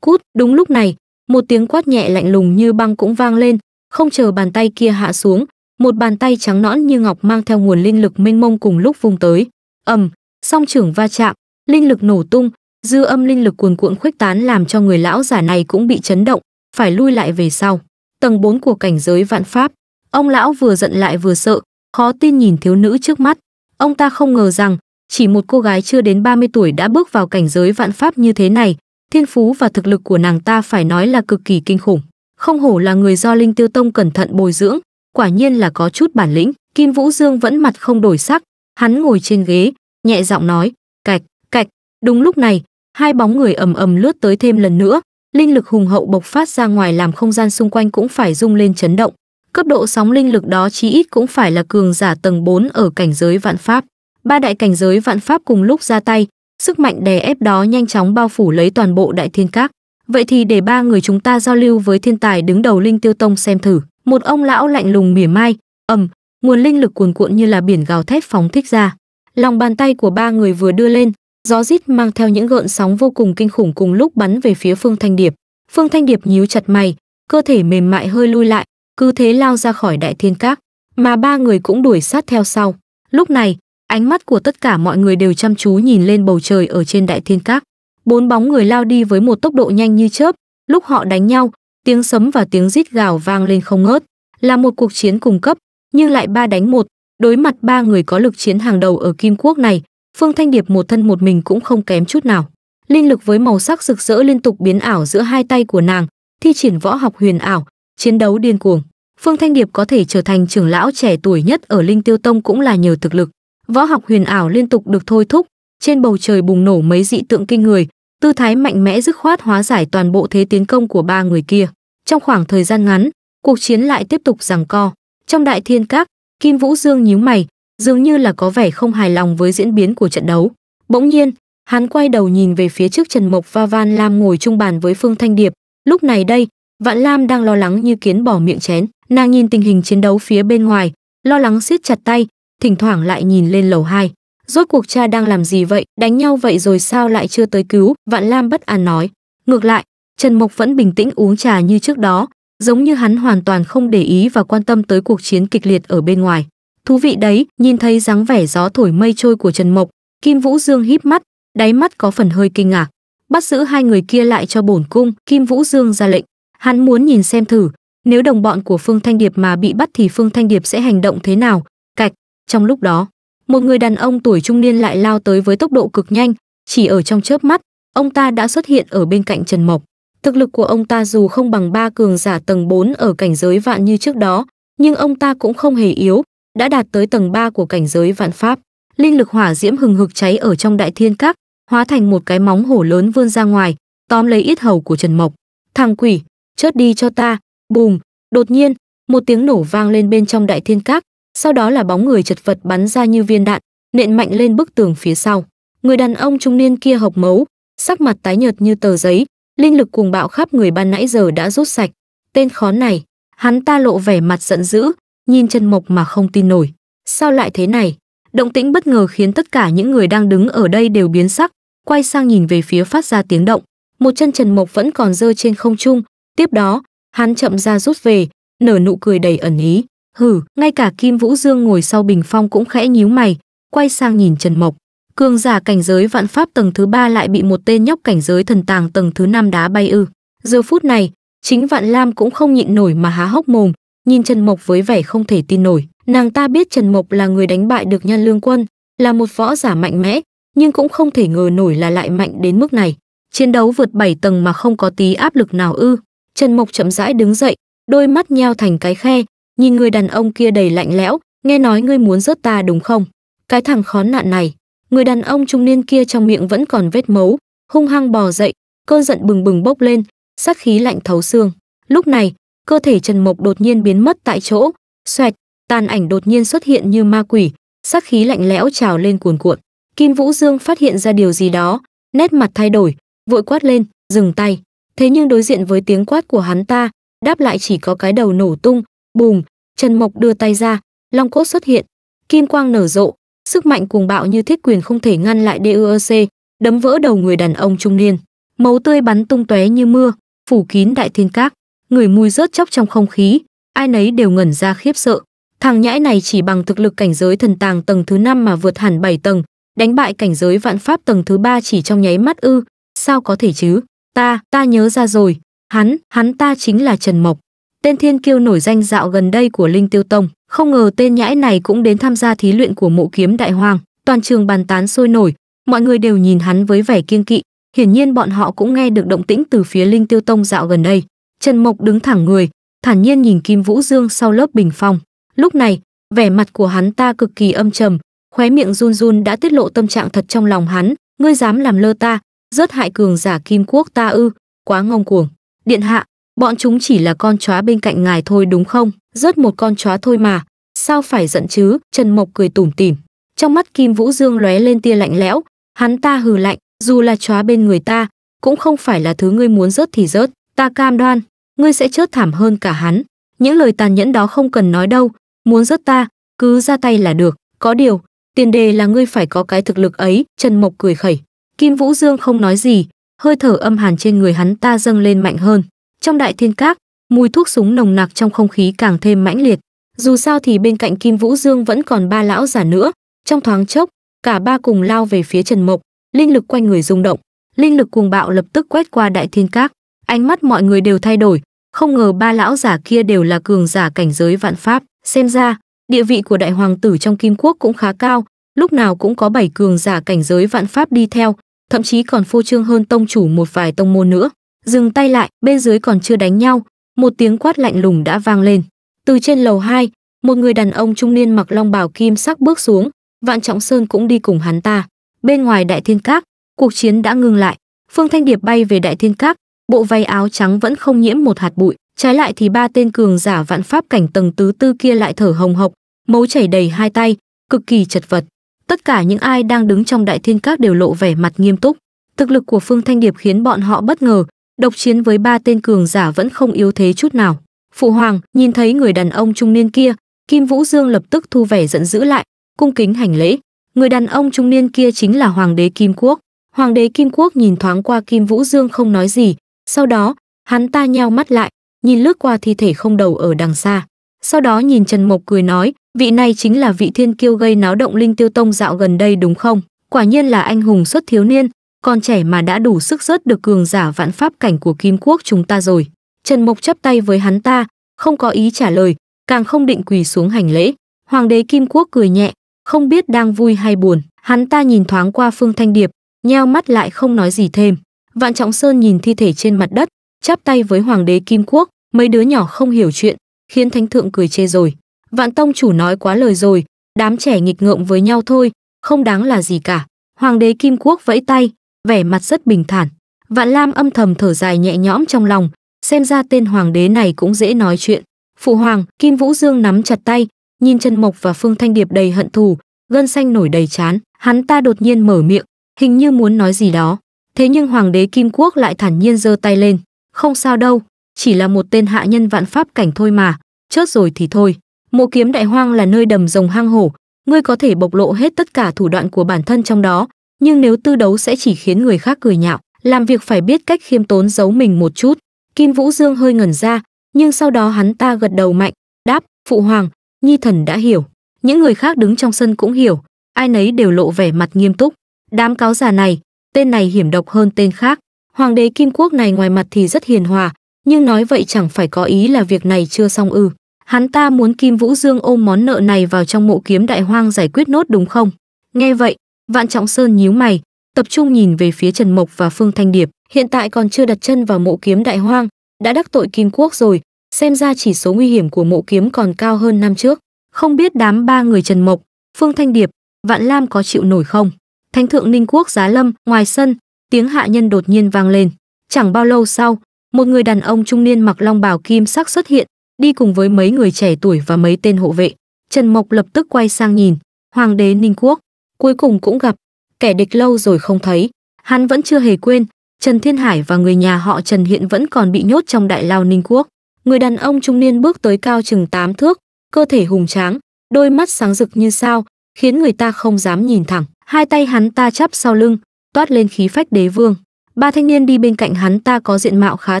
cút đúng lúc này một tiếng quát nhẹ lạnh lùng như băng cũng vang lên không chờ bàn tay kia hạ xuống một bàn tay trắng nõn như ngọc mang theo nguồn linh lực mênh mông cùng lúc vung tới ầm song trưởng va chạm linh lực nổ tung dư âm linh lực cuồn cuộn khuếch tán làm cho người lão giả này cũng bị chấn động phải lui lại về sau tầng 4 của cảnh giới vạn pháp ông lão vừa giận lại vừa sợ khó tin nhìn thiếu nữ trước mắt ông ta không ngờ rằng chỉ một cô gái chưa đến 30 tuổi đã bước vào cảnh giới vạn pháp như thế này Thiên phú và thực lực của nàng ta phải nói là cực kỳ kinh khủng. Không hổ là người do Linh Tiêu Tông cẩn thận bồi dưỡng, quả nhiên là có chút bản lĩnh. Kim Vũ Dương vẫn mặt không đổi sắc, hắn ngồi trên ghế, nhẹ giọng nói, cạch, cạch. Đúng lúc này, hai bóng người ầm ầm lướt tới thêm lần nữa, linh lực hùng hậu bộc phát ra ngoài làm không gian xung quanh cũng phải rung lên chấn động. Cấp độ sóng linh lực đó chí ít cũng phải là cường giả tầng 4 ở cảnh giới vạn pháp. Ba đại cảnh giới vạn pháp cùng lúc ra tay, Sức mạnh đè ép đó nhanh chóng bao phủ lấy toàn bộ đại thiên các. Vậy thì để ba người chúng ta giao lưu với thiên tài đứng đầu Linh Tiêu Tông xem thử. Một ông lão lạnh lùng mỉa mai, ầm, nguồn linh lực cuồn cuộn như là biển gào thét phóng thích ra. Lòng bàn tay của ba người vừa đưa lên, gió rít mang theo những gợn sóng vô cùng kinh khủng cùng lúc bắn về phía Phương Thanh Điệp. Phương Thanh Điệp nhíu chặt mày, cơ thể mềm mại hơi lui lại, cứ thế lao ra khỏi đại thiên các, mà ba người cũng đuổi sát theo sau. Lúc này, Ánh mắt của tất cả mọi người đều chăm chú nhìn lên bầu trời ở trên đại thiên các. Bốn bóng người lao đi với một tốc độ nhanh như chớp, lúc họ đánh nhau, tiếng sấm và tiếng rít gào vang lên không ngớt. Là một cuộc chiến cùng cấp, nhưng lại ba đánh một, đối mặt ba người có lực chiến hàng đầu ở Kim Quốc này, Phương Thanh Điệp một thân một mình cũng không kém chút nào. Linh lực với màu sắc rực rỡ liên tục biến ảo giữa hai tay của nàng, thi triển võ học huyền ảo, chiến đấu điên cuồng. Phương Thanh Điệp có thể trở thành trưởng lão trẻ tuổi nhất ở Linh Tiêu Tông cũng là nhờ thực lực võ học huyền ảo liên tục được thôi thúc, trên bầu trời bùng nổ mấy dị tượng kinh người, tư thái mạnh mẽ dứt khoát hóa giải toàn bộ thế tiến công của ba người kia. Trong khoảng thời gian ngắn, cuộc chiến lại tiếp tục giằng co. Trong đại thiên các, Kim Vũ Dương nhíu mày, dường như là có vẻ không hài lòng với diễn biến của trận đấu. Bỗng nhiên, hắn quay đầu nhìn về phía trước Trần Mộc và Van Lam ngồi chung bàn với Phương Thanh Điệp. Lúc này đây, Vạn Lam đang lo lắng như kiến bỏ miệng chén. Nàng nhìn tình hình chiến đấu phía bên ngoài, lo lắng siết chặt tay, thỉnh thoảng lại nhìn lên lầu 2. Rốt cuộc cha đang làm gì vậy, đánh nhau vậy rồi sao lại chưa tới cứu, Vạn Lam bất an nói. Ngược lại, Trần Mộc vẫn bình tĩnh uống trà như trước đó, giống như hắn hoàn toàn không để ý và quan tâm tới cuộc chiến kịch liệt ở bên ngoài. Thú vị đấy, nhìn thấy dáng vẻ gió thổi mây trôi của Trần Mộc, Kim Vũ Dương híp mắt, đáy mắt có phần hơi kinh ngạc. Bắt giữ hai người kia lại cho bổn cung, Kim Vũ Dương ra lệnh. Hắn muốn nhìn xem thử, nếu đồng bọn của Phương Thanh Điệp mà bị bắt thì Phương Thanh Điệp sẽ hành động thế nào. Cạch, trong lúc đó, một người đàn ông tuổi trung niên lại lao tới với tốc độ cực nhanh, chỉ ở trong chớp mắt, ông ta đã xuất hiện ở bên cạnh Trần Mộc. Thực lực của ông ta dù không bằng ba cường giả tầng 4 ở cảnh giới vạn như trước đó, nhưng ông ta cũng không hề yếu, đã đạt tới tầng 3 của cảnh giới vạn pháp. Linh lực hỏa diễm hừng hực cháy ở trong đại thiên các, hóa thành một cái móng hổ lớn vươn ra ngoài, tóm lấy yết hầu của Trần Mộc. Thằng quỷ, chớt đi cho ta, bùm, đột nhiên, một tiếng nổ vang lên bên trong đại thiên các, sau đó là bóng người chật vật bắn ra như viên đạn, nện mạnh lên bức tường phía sau. Người đàn ông trung niên kia hộc máu, sắc mặt tái nhợt như tờ giấy, linh lực cuồng bạo khắp người ban nãy giờ đã rút sạch. Tên khó này, hắn ta lộ vẻ mặt giận dữ, nhìn chân mộc mà không tin nổi. Sao lại thế này? Động tĩnh bất ngờ khiến tất cả những người đang đứng ở đây đều biến sắc, quay sang nhìn về phía phát ra tiếng động. Một chân Trần Mộc vẫn còn rơi trên không trung, tiếp đó, hắn chậm ra rút về, nở nụ cười đầy ẩn ý hử ngay cả kim vũ dương ngồi sau bình phong cũng khẽ nhíu mày quay sang nhìn trần mộc cường giả cảnh giới vạn pháp tầng thứ ba lại bị một tên nhóc cảnh giới thần tàng tầng thứ năm đá bay ư giờ phút này chính vạn lam cũng không nhịn nổi mà há hốc mồm nhìn trần mộc với vẻ không thể tin nổi nàng ta biết trần mộc là người đánh bại được nhan lương quân là một võ giả mạnh mẽ nhưng cũng không thể ngờ nổi là lại mạnh đến mức này chiến đấu vượt 7 tầng mà không có tí áp lực nào ư trần mộc chậm rãi đứng dậy đôi mắt nheo thành cái khe nhìn người đàn ông kia đầy lạnh lẽo, nghe nói ngươi muốn rớt ta đúng không? Cái thằng khó nạn này, người đàn ông trung niên kia trong miệng vẫn còn vết máu, hung hăng bò dậy, cơn giận bừng bừng bốc lên, sát khí lạnh thấu xương. Lúc này, cơ thể Trần Mộc đột nhiên biến mất tại chỗ, xoẹt, tàn ảnh đột nhiên xuất hiện như ma quỷ, sát khí lạnh lẽo trào lên cuồn cuộn. Kim Vũ Dương phát hiện ra điều gì đó, nét mặt thay đổi, vội quát lên, dừng tay. Thế nhưng đối diện với tiếng quát của hắn ta, đáp lại chỉ có cái đầu nổ tung, Bùm, Trần Mộc đưa tay ra, long cốt xuất hiện, kim quang nở rộ, sức mạnh cuồng bạo như thiết quyền không thể ngăn lại duc, e đấm vỡ đầu người đàn ông trung niên. Máu tươi bắn tung tóe như mưa, phủ kín đại thiên các, người mùi rớt chóc trong không khí, ai nấy đều ngẩn ra khiếp sợ. Thằng nhãi này chỉ bằng thực lực cảnh giới thần tàng tầng thứ 5 mà vượt hẳn 7 tầng, đánh bại cảnh giới vạn pháp tầng thứ 3 chỉ trong nháy mắt ư, sao có thể chứ? Ta, ta nhớ ra rồi, hắn, hắn ta chính là Trần Mộc tên thiên kiêu nổi danh dạo gần đây của Linh Tiêu Tông. Không ngờ tên nhãi này cũng đến tham gia thí luyện của mộ kiếm đại hoàng, toàn trường bàn tán sôi nổi, mọi người đều nhìn hắn với vẻ kiêng kỵ, hiển nhiên bọn họ cũng nghe được động tĩnh từ phía Linh Tiêu Tông dạo gần đây. Trần Mộc đứng thẳng người, thản nhiên nhìn Kim Vũ Dương sau lớp bình phong. Lúc này, vẻ mặt của hắn ta cực kỳ âm trầm, khóe miệng run run đã tiết lộ tâm trạng thật trong lòng hắn, ngươi dám làm lơ ta, rớt hại cường giả Kim Quốc ta ư, quá ngông cuồng. Điện hạ, bọn chúng chỉ là con chó bên cạnh ngài thôi đúng không rớt một con chó thôi mà sao phải giận chứ trần mộc cười tủm tỉm trong mắt kim vũ dương lóe lên tia lạnh lẽo hắn ta hừ lạnh dù là chó bên người ta cũng không phải là thứ ngươi muốn rớt thì rớt ta cam đoan ngươi sẽ chớt thảm hơn cả hắn những lời tàn nhẫn đó không cần nói đâu muốn rớt ta cứ ra tay là được có điều tiền đề là ngươi phải có cái thực lực ấy trần mộc cười khẩy kim vũ dương không nói gì hơi thở âm hàn trên người hắn ta dâng lên mạnh hơn trong đại thiên các, mùi thuốc súng nồng nặc trong không khí càng thêm mãnh liệt. Dù sao thì bên cạnh Kim Vũ Dương vẫn còn ba lão giả nữa, trong thoáng chốc, cả ba cùng lao về phía Trần Mộc, linh lực quanh người rung động, linh lực cuồng bạo lập tức quét qua đại thiên các, ánh mắt mọi người đều thay đổi, không ngờ ba lão giả kia đều là cường giả cảnh giới vạn pháp, xem ra, địa vị của đại hoàng tử trong Kim Quốc cũng khá cao, lúc nào cũng có bảy cường giả cảnh giới vạn pháp đi theo, thậm chí còn phô trương hơn tông chủ một vài tông môn nữa dừng tay lại, bên dưới còn chưa đánh nhau, một tiếng quát lạnh lùng đã vang lên. Từ trên lầu 2, một người đàn ông trung niên mặc long bào kim sắc bước xuống, Vạn Trọng Sơn cũng đi cùng hắn ta. Bên ngoài Đại Thiên Các, cuộc chiến đã ngừng lại. Phương Thanh Điệp bay về Đại Thiên Các, bộ váy áo trắng vẫn không nhiễm một hạt bụi, trái lại thì ba tên cường giả vạn pháp cảnh tầng tứ tư kia lại thở hồng hộc, máu chảy đầy hai tay, cực kỳ chật vật. Tất cả những ai đang đứng trong Đại Thiên Các đều lộ vẻ mặt nghiêm túc. Thực lực của Phương Thanh Điệp khiến bọn họ bất ngờ, độc chiến với ba tên cường giả vẫn không yếu thế chút nào phụ hoàng nhìn thấy người đàn ông trung niên kia kim vũ dương lập tức thu vẻ giận dữ lại cung kính hành lễ người đàn ông trung niên kia chính là hoàng đế kim quốc hoàng đế kim quốc nhìn thoáng qua kim vũ dương không nói gì sau đó hắn ta nheo mắt lại nhìn lướt qua thi thể không đầu ở đằng xa sau đó nhìn trần mộc cười nói vị này chính là vị thiên kiêu gây náo động linh tiêu tông dạo gần đây đúng không quả nhiên là anh hùng xuất thiếu niên con trẻ mà đã đủ sức rớt được cường giả vạn pháp cảnh của kim quốc chúng ta rồi. Trần Mộc chắp tay với hắn ta, không có ý trả lời, càng không định quỳ xuống hành lễ. Hoàng đế Kim Quốc cười nhẹ, không biết đang vui hay buồn. Hắn ta nhìn thoáng qua Phương Thanh Điệp, nheo mắt lại không nói gì thêm. Vạn Trọng Sơn nhìn thi thể trên mặt đất, chắp tay với Hoàng đế Kim Quốc, mấy đứa nhỏ không hiểu chuyện, khiến Thánh Thượng cười chê rồi. Vạn Tông chủ nói quá lời rồi, đám trẻ nghịch ngợm với nhau thôi, không đáng là gì cả. Hoàng đế Kim Quốc vẫy tay, vẻ mặt rất bình thản. Vạn Lam âm thầm thở dài nhẹ nhõm trong lòng, xem ra tên hoàng đế này cũng dễ nói chuyện. Phụ hoàng, Kim Vũ Dương nắm chặt tay, nhìn Trần Mộc và Phương Thanh Điệp đầy hận thù, gân xanh nổi đầy chán, hắn ta đột nhiên mở miệng, hình như muốn nói gì đó. Thế nhưng hoàng đế Kim Quốc lại thản nhiên giơ tay lên, không sao đâu, chỉ là một tên hạ nhân vạn pháp cảnh thôi mà, chớt rồi thì thôi. Mộ kiếm đại hoang là nơi đầm rồng hang hổ, ngươi có thể bộc lộ hết tất cả thủ đoạn của bản thân trong đó, nhưng nếu tư đấu sẽ chỉ khiến người khác cười nhạo làm việc phải biết cách khiêm tốn giấu mình một chút kim vũ dương hơi ngẩn ra nhưng sau đó hắn ta gật đầu mạnh đáp phụ hoàng nhi thần đã hiểu những người khác đứng trong sân cũng hiểu ai nấy đều lộ vẻ mặt nghiêm túc đám cáo già này tên này hiểm độc hơn tên khác hoàng đế kim quốc này ngoài mặt thì rất hiền hòa nhưng nói vậy chẳng phải có ý là việc này chưa xong ư hắn ta muốn kim vũ dương ôm món nợ này vào trong mộ kiếm đại hoang giải quyết nốt đúng không nghe vậy Vạn Trọng Sơn nhíu mày, tập trung nhìn về phía Trần Mộc và Phương Thanh Điệp, hiện tại còn chưa đặt chân vào mộ kiếm đại hoang, đã đắc tội Kim Quốc rồi, xem ra chỉ số nguy hiểm của mộ kiếm còn cao hơn năm trước. Không biết đám ba người Trần Mộc, Phương Thanh Điệp, Vạn Lam có chịu nổi không? Thánh thượng Ninh Quốc Giá Lâm, ngoài sân, tiếng hạ nhân đột nhiên vang lên. Chẳng bao lâu sau, một người đàn ông trung niên mặc long bào kim sắc xuất hiện, đi cùng với mấy người trẻ tuổi và mấy tên hộ vệ. Trần Mộc lập tức quay sang nhìn, hoàng đế Ninh Quốc cuối cùng cũng gặp, kẻ địch lâu rồi không thấy, hắn vẫn chưa hề quên, Trần Thiên Hải và người nhà họ Trần hiện vẫn còn bị nhốt trong đại lao Ninh Quốc. Người đàn ông trung niên bước tới cao chừng 8 thước, cơ thể hùng tráng, đôi mắt sáng rực như sao, khiến người ta không dám nhìn thẳng. Hai tay hắn ta chắp sau lưng, toát lên khí phách đế vương. Ba thanh niên đi bên cạnh hắn ta có diện mạo khá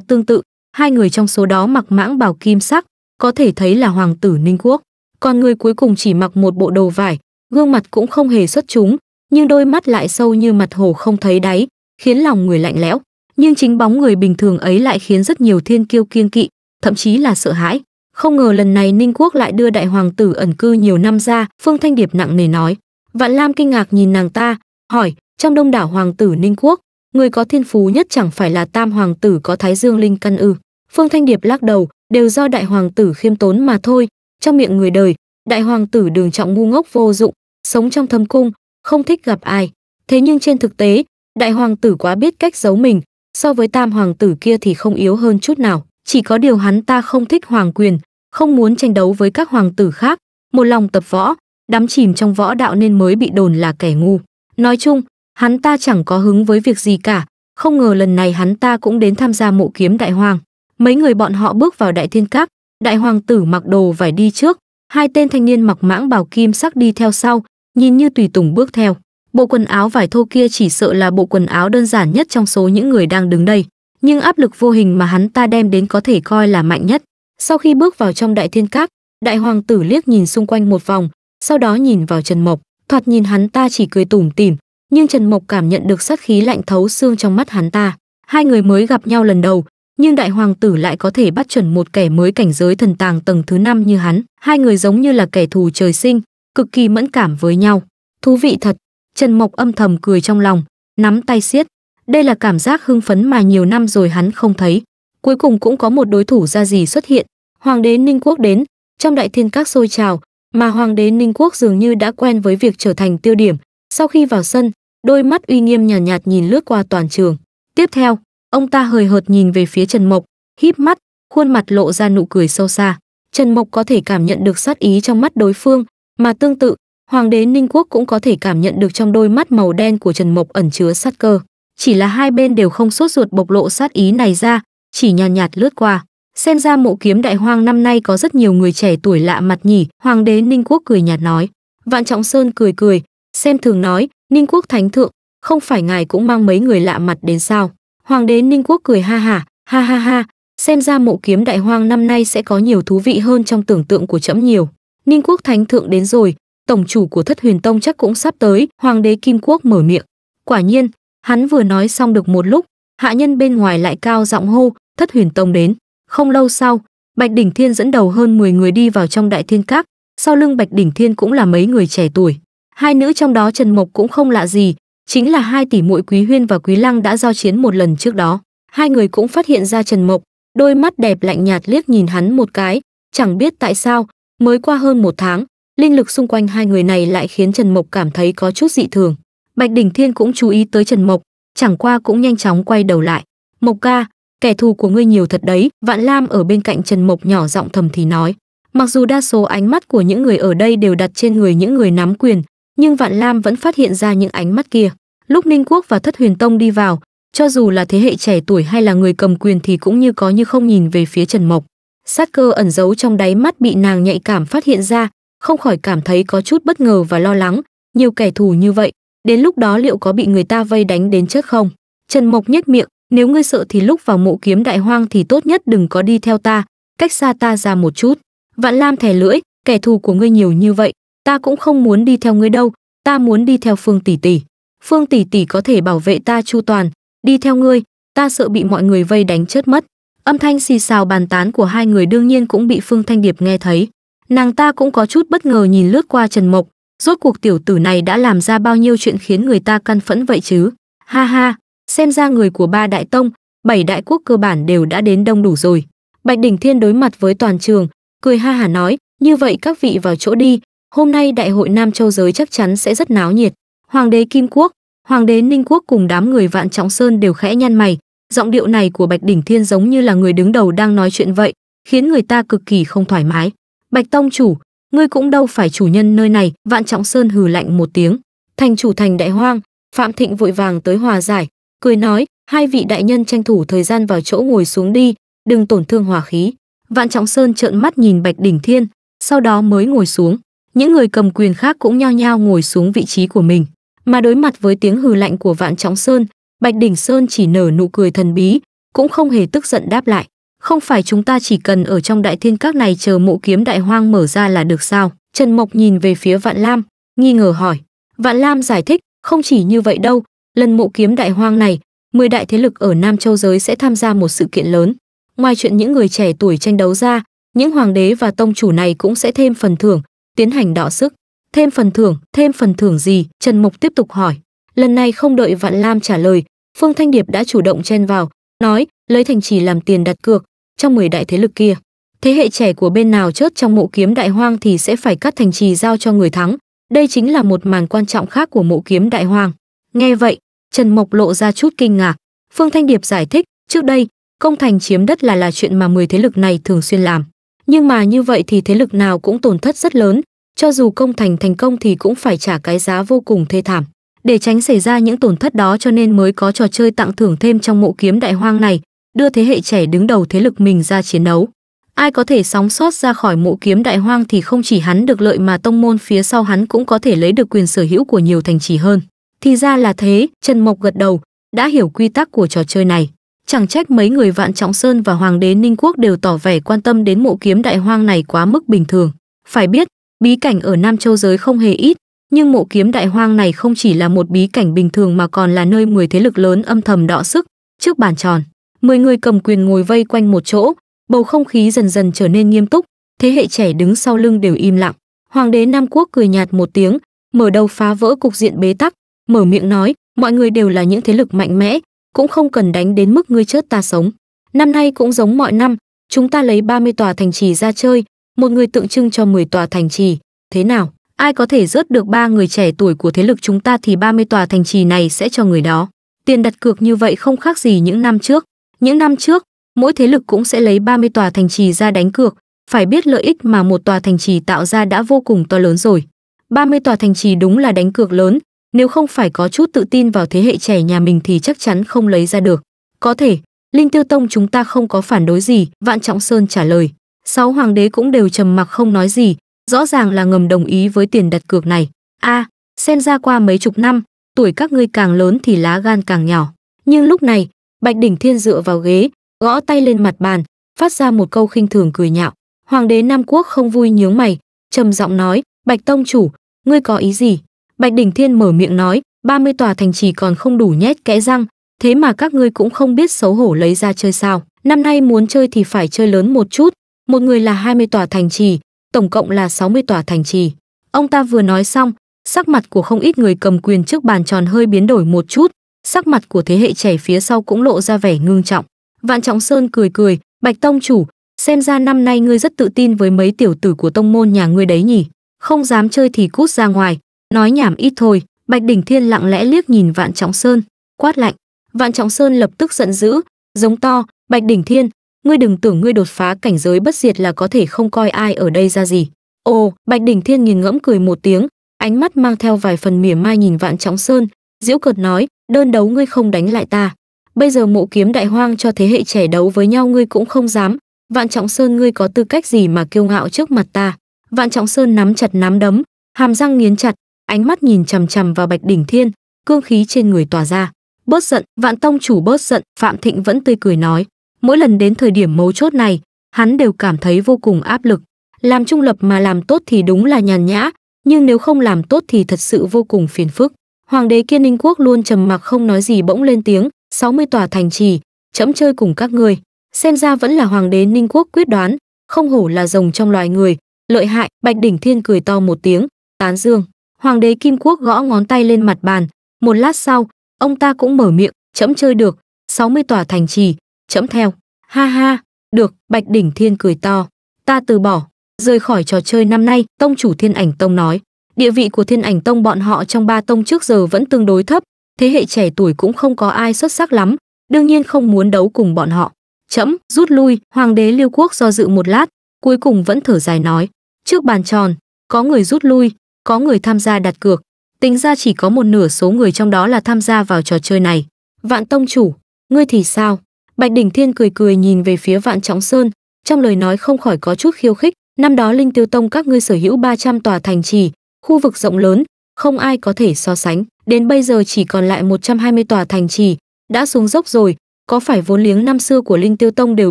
tương tự, hai người trong số đó mặc mãng bảo kim sắc, có thể thấy là hoàng tử Ninh Quốc. Còn người cuối cùng chỉ mặc một bộ đồ vải, gương mặt cũng không hề xuất chúng, nhưng đôi mắt lại sâu như mặt hồ không thấy đáy, khiến lòng người lạnh lẽo. Nhưng chính bóng người bình thường ấy lại khiến rất nhiều thiên kiêu kiêng kỵ, thậm chí là sợ hãi. Không ngờ lần này Ninh Quốc lại đưa đại hoàng tử ẩn cư nhiều năm ra, Phương Thanh Điệp nặng nề nói. Vạn Lam kinh ngạc nhìn nàng ta, hỏi, trong đông đảo hoàng tử Ninh Quốc, người có thiên phú nhất chẳng phải là tam hoàng tử có thái dương linh căn ư. Phương Thanh Điệp lắc đầu, đều do đại hoàng tử khiêm tốn mà thôi, trong miệng người đời, đại hoàng tử đường trọng ngu ngốc vô dụng, sống trong thâm cung, không thích gặp ai. Thế nhưng trên thực tế, đại hoàng tử quá biết cách giấu mình, so với tam hoàng tử kia thì không yếu hơn chút nào. Chỉ có điều hắn ta không thích hoàng quyền, không muốn tranh đấu với các hoàng tử khác, một lòng tập võ, đắm chìm trong võ đạo nên mới bị đồn là kẻ ngu. Nói chung, hắn ta chẳng có hứng với việc gì cả, không ngờ lần này hắn ta cũng đến tham gia mộ kiếm đại hoàng. Mấy người bọn họ bước vào đại thiên các, đại hoàng tử mặc đồ vải đi trước, hai tên thanh niên mặc mãng bào kim sắc đi theo sau nhìn như tùy tùng bước theo bộ quần áo vải thô kia chỉ sợ là bộ quần áo đơn giản nhất trong số những người đang đứng đây nhưng áp lực vô hình mà hắn ta đem đến có thể coi là mạnh nhất sau khi bước vào trong đại thiên các đại hoàng tử liếc nhìn xung quanh một vòng sau đó nhìn vào trần mộc thoạt nhìn hắn ta chỉ cười tủm tỉm nhưng trần mộc cảm nhận được sát khí lạnh thấu xương trong mắt hắn ta hai người mới gặp nhau lần đầu nhưng đại hoàng tử lại có thể bắt chuẩn một kẻ mới cảnh giới thần tàng tầng thứ năm như hắn hai người giống như là kẻ thù trời sinh cực kỳ mẫn cảm với nhau thú vị thật trần mộc âm thầm cười trong lòng nắm tay siết đây là cảm giác hưng phấn mà nhiều năm rồi hắn không thấy cuối cùng cũng có một đối thủ ra gì xuất hiện hoàng đế ninh quốc đến trong đại thiên các sôi trào mà hoàng đế ninh quốc dường như đã quen với việc trở thành tiêu điểm sau khi vào sân đôi mắt uy nghiêm nhàn nhạt, nhạt nhìn lướt qua toàn trường tiếp theo Ông ta hời hợt nhìn về phía Trần Mộc, híp mắt, khuôn mặt lộ ra nụ cười sâu xa. Trần Mộc có thể cảm nhận được sát ý trong mắt đối phương, mà tương tự, hoàng đế Ninh Quốc cũng có thể cảm nhận được trong đôi mắt màu đen của Trần Mộc ẩn chứa sát cơ. Chỉ là hai bên đều không sốt ruột bộc lộ sát ý này ra, chỉ nhàn nhạt, nhạt lướt qua. Xem ra mộ kiếm đại hoang năm nay có rất nhiều người trẻ tuổi lạ mặt nhỉ, hoàng đế Ninh Quốc cười nhạt nói. Vạn Trọng Sơn cười cười, xem thường nói, Ninh Quốc Thánh Thượng, không phải ngài cũng mang mấy người lạ mặt đến sao? Hoàng đế Ninh Quốc cười ha hả, ha, ha ha ha, xem ra mộ kiếm đại hoang năm nay sẽ có nhiều thú vị hơn trong tưởng tượng của trẫm nhiều. Ninh Quốc thánh thượng đến rồi, tổng chủ của Thất Huyền Tông chắc cũng sắp tới, Hoàng đế Kim Quốc mở miệng. Quả nhiên, hắn vừa nói xong được một lúc, hạ nhân bên ngoài lại cao giọng hô, Thất Huyền Tông đến. Không lâu sau, Bạch Đỉnh Thiên dẫn đầu hơn 10 người đi vào trong Đại Thiên Các, sau lưng Bạch Đỉnh Thiên cũng là mấy người trẻ tuổi. Hai nữ trong đó Trần Mộc cũng không lạ gì, chính là hai tỷ muội Quý Huyên và Quý Lăng đã giao chiến một lần trước đó. Hai người cũng phát hiện ra Trần Mộc, đôi mắt đẹp lạnh nhạt liếc nhìn hắn một cái, chẳng biết tại sao, mới qua hơn một tháng, linh lực xung quanh hai người này lại khiến Trần Mộc cảm thấy có chút dị thường. Bạch Đỉnh Thiên cũng chú ý tới Trần Mộc, chẳng qua cũng nhanh chóng quay đầu lại. Mộc ca, kẻ thù của ngươi nhiều thật đấy, Vạn Lam ở bên cạnh Trần Mộc nhỏ giọng thầm thì nói. Mặc dù đa số ánh mắt của những người ở đây đều đặt trên người những người nắm quyền, nhưng Vạn Lam vẫn phát hiện ra những ánh mắt kia. Lúc Ninh Quốc và Thất Huyền Tông đi vào, cho dù là thế hệ trẻ tuổi hay là người cầm quyền thì cũng như có như không nhìn về phía Trần Mộc. Sát cơ ẩn giấu trong đáy mắt bị nàng nhạy cảm phát hiện ra, không khỏi cảm thấy có chút bất ngờ và lo lắng, nhiều kẻ thù như vậy, đến lúc đó liệu có bị người ta vây đánh đến chết không? Trần Mộc nhếch miệng, nếu ngươi sợ thì lúc vào mộ kiếm đại hoang thì tốt nhất đừng có đi theo ta, cách xa ta ra một chút. Vạn Lam thè lưỡi, kẻ thù của ngươi nhiều như vậy, ta cũng không muốn đi theo ngươi đâu, ta muốn đi theo Phương tỷ tỷ. Phương tỷ tỷ có thể bảo vệ ta chu toàn, đi theo ngươi, ta sợ bị mọi người vây đánh chết mất. Âm thanh xì xào bàn tán của hai người đương nhiên cũng bị Phương Thanh Điệp nghe thấy. Nàng ta cũng có chút bất ngờ nhìn lướt qua Trần Mộc, rốt cuộc tiểu tử này đã làm ra bao nhiêu chuyện khiến người ta căn phẫn vậy chứ. Ha ha, xem ra người của ba đại tông, bảy đại quốc cơ bản đều đã đến đông đủ rồi. Bạch Đỉnh Thiên đối mặt với toàn trường, cười ha hà nói, như vậy các vị vào chỗ đi, Hôm nay đại hội Nam Châu giới chắc chắn sẽ rất náo nhiệt. Hoàng đế Kim Quốc, Hoàng đế Ninh Quốc cùng đám người Vạn Trọng Sơn đều khẽ nhăn mày, giọng điệu này của Bạch Đỉnh Thiên giống như là người đứng đầu đang nói chuyện vậy, khiến người ta cực kỳ không thoải mái. Bạch Tông chủ, ngươi cũng đâu phải chủ nhân nơi này, Vạn Trọng Sơn hừ lạnh một tiếng. Thành chủ thành đại hoang, Phạm Thịnh vội vàng tới hòa giải, cười nói, hai vị đại nhân tranh thủ thời gian vào chỗ ngồi xuống đi, đừng tổn thương hòa khí. Vạn Trọng Sơn trợn mắt nhìn Bạch Đỉnh Thiên, sau đó mới ngồi xuống những người cầm quyền khác cũng nhao nhao ngồi xuống vị trí của mình mà đối mặt với tiếng hừ lạnh của vạn trọng sơn bạch đỉnh sơn chỉ nở nụ cười thần bí cũng không hề tức giận đáp lại không phải chúng ta chỉ cần ở trong đại thiên các này chờ mộ kiếm đại hoang mở ra là được sao trần mộc nhìn về phía vạn lam nghi ngờ hỏi vạn lam giải thích không chỉ như vậy đâu lần mộ kiếm đại hoang này mười đại thế lực ở nam châu giới sẽ tham gia một sự kiện lớn ngoài chuyện những người trẻ tuổi tranh đấu ra những hoàng đế và tông chủ này cũng sẽ thêm phần thưởng tiến hành đọ sức thêm phần thưởng thêm phần thưởng gì trần mục tiếp tục hỏi lần này không đợi vạn lam trả lời phương thanh điệp đã chủ động chen vào nói lấy thành trì làm tiền đặt cược trong 10 đại thế lực kia thế hệ trẻ của bên nào chớt trong mộ kiếm đại hoang thì sẽ phải cắt thành trì giao cho người thắng đây chính là một màn quan trọng khác của mộ kiếm đại hoang nghe vậy trần mộc lộ ra chút kinh ngạc phương thanh điệp giải thích trước đây công thành chiếm đất là là chuyện mà 10 thế lực này thường xuyên làm nhưng mà như vậy thì thế lực nào cũng tổn thất rất lớn, cho dù công thành thành công thì cũng phải trả cái giá vô cùng thê thảm. Để tránh xảy ra những tổn thất đó cho nên mới có trò chơi tặng thưởng thêm trong mộ kiếm đại hoang này, đưa thế hệ trẻ đứng đầu thế lực mình ra chiến đấu. Ai có thể sóng sót ra khỏi mộ kiếm đại hoang thì không chỉ hắn được lợi mà tông môn phía sau hắn cũng có thể lấy được quyền sở hữu của nhiều thành trì hơn. Thì ra là thế, Trần Mộc gật đầu, đã hiểu quy tắc của trò chơi này chẳng trách mấy người vạn trọng sơn và hoàng đế ninh quốc đều tỏ vẻ quan tâm đến mộ kiếm đại hoang này quá mức bình thường phải biết bí cảnh ở nam châu giới không hề ít nhưng mộ kiếm đại hoang này không chỉ là một bí cảnh bình thường mà còn là nơi 10 thế lực lớn âm thầm đọ sức trước bàn tròn 10 người cầm quyền ngồi vây quanh một chỗ bầu không khí dần dần trở nên nghiêm túc thế hệ trẻ đứng sau lưng đều im lặng hoàng đế nam quốc cười nhạt một tiếng mở đầu phá vỡ cục diện bế tắc mở miệng nói mọi người đều là những thế lực mạnh mẽ cũng không cần đánh đến mức ngươi chết ta sống. Năm nay cũng giống mọi năm, chúng ta lấy 30 tòa thành trì ra chơi, một người tượng trưng cho 10 tòa thành trì. Thế nào? Ai có thể rớt được ba người trẻ tuổi của thế lực chúng ta thì 30 tòa thành trì này sẽ cho người đó. Tiền đặt cược như vậy không khác gì những năm trước. Những năm trước, mỗi thế lực cũng sẽ lấy 30 tòa thành trì ra đánh cược, phải biết lợi ích mà một tòa thành trì tạo ra đã vô cùng to lớn rồi. 30 tòa thành trì đúng là đánh cược lớn, nếu không phải có chút tự tin vào thế hệ trẻ nhà mình thì chắc chắn không lấy ra được. Có thể, Linh Tiêu Tông chúng ta không có phản đối gì, Vạn Trọng Sơn trả lời. Sáu hoàng đế cũng đều trầm mặc không nói gì, rõ ràng là ngầm đồng ý với tiền đặt cược này. A, à, xem ra qua mấy chục năm, tuổi các ngươi càng lớn thì lá gan càng nhỏ. Nhưng lúc này, Bạch Đỉnh Thiên dựa vào ghế, gõ tay lên mặt bàn, phát ra một câu khinh thường cười nhạo. Hoàng đế Nam Quốc không vui nhướng mày, trầm giọng nói, "Bạch tông chủ, ngươi có ý gì?" Bạch Đỉnh Thiên mở miệng nói, 30 tòa thành trì còn không đủ nhét kẽ răng, thế mà các ngươi cũng không biết xấu hổ lấy ra chơi sao. Năm nay muốn chơi thì phải chơi lớn một chút, một người là 20 tòa thành trì, tổng cộng là 60 tòa thành trì. Ông ta vừa nói xong, sắc mặt của không ít người cầm quyền trước bàn tròn hơi biến đổi một chút, sắc mặt của thế hệ trẻ phía sau cũng lộ ra vẻ ngưng trọng. Vạn Trọng Sơn cười cười, Bạch Tông Chủ, xem ra năm nay ngươi rất tự tin với mấy tiểu tử của tông môn nhà ngươi đấy nhỉ. Không dám chơi thì cút ra ngoài, nói nhảm ít thôi bạch đỉnh thiên lặng lẽ liếc nhìn vạn trọng sơn quát lạnh vạn trọng sơn lập tức giận dữ giống to bạch đỉnh thiên ngươi đừng tưởng ngươi đột phá cảnh giới bất diệt là có thể không coi ai ở đây ra gì ồ bạch đỉnh thiên nhìn ngẫm cười một tiếng ánh mắt mang theo vài phần mỉa mai nhìn vạn trọng sơn diễu cợt nói đơn đấu ngươi không đánh lại ta bây giờ mộ kiếm đại hoang cho thế hệ trẻ đấu với nhau ngươi cũng không dám vạn trọng sơn ngươi có tư cách gì mà kiêu ngạo trước mặt ta vạn trọng sơn nắm chặt nắm đấm hàm răng nghiến chặt ánh mắt nhìn chằm chằm vào Bạch Đỉnh Thiên, cương khí trên người tỏa ra. Bớt giận, Vạn Tông chủ bớt giận, Phạm Thịnh vẫn tươi cười nói, mỗi lần đến thời điểm mấu chốt này, hắn đều cảm thấy vô cùng áp lực. Làm trung lập mà làm tốt thì đúng là nhàn nhã, nhưng nếu không làm tốt thì thật sự vô cùng phiền phức. Hoàng đế Kiên Ninh quốc luôn trầm mặc không nói gì bỗng lên tiếng, 60 tòa thành trì, chấm chơi cùng các ngươi. Xem ra vẫn là hoàng đế Ninh quốc quyết đoán, không hổ là rồng trong loài người, lợi hại, Bạch Đỉnh Thiên cười to một tiếng, tán dương. Hoàng đế Kim Quốc gõ ngón tay lên mặt bàn, một lát sau, ông ta cũng mở miệng, chấm chơi được, 60 tòa thành trì, chấm theo. Ha ha, được, Bạch Đỉnh Thiên cười to. Ta từ bỏ, rời khỏi trò chơi năm nay, tông chủ Thiên Ảnh Tông nói. Địa vị của Thiên Ảnh Tông bọn họ trong ba tông trước giờ vẫn tương đối thấp, thế hệ trẻ tuổi cũng không có ai xuất sắc lắm, đương nhiên không muốn đấu cùng bọn họ. Chấm, rút lui, Hoàng đế Liêu Quốc do dự một lát, cuối cùng vẫn thở dài nói. Trước bàn tròn, có người rút lui, có người tham gia đặt cược, tính ra chỉ có một nửa số người trong đó là tham gia vào trò chơi này. Vạn tông chủ, ngươi thì sao? Bạch Đỉnh Thiên cười cười nhìn về phía Vạn Trọng Sơn, trong lời nói không khỏi có chút khiêu khích, năm đó Linh Tiêu Tông các ngươi sở hữu 300 tòa thành trì, khu vực rộng lớn, không ai có thể so sánh, đến bây giờ chỉ còn lại 120 tòa thành trì, đã xuống dốc rồi, có phải vốn liếng năm xưa của Linh Tiêu Tông đều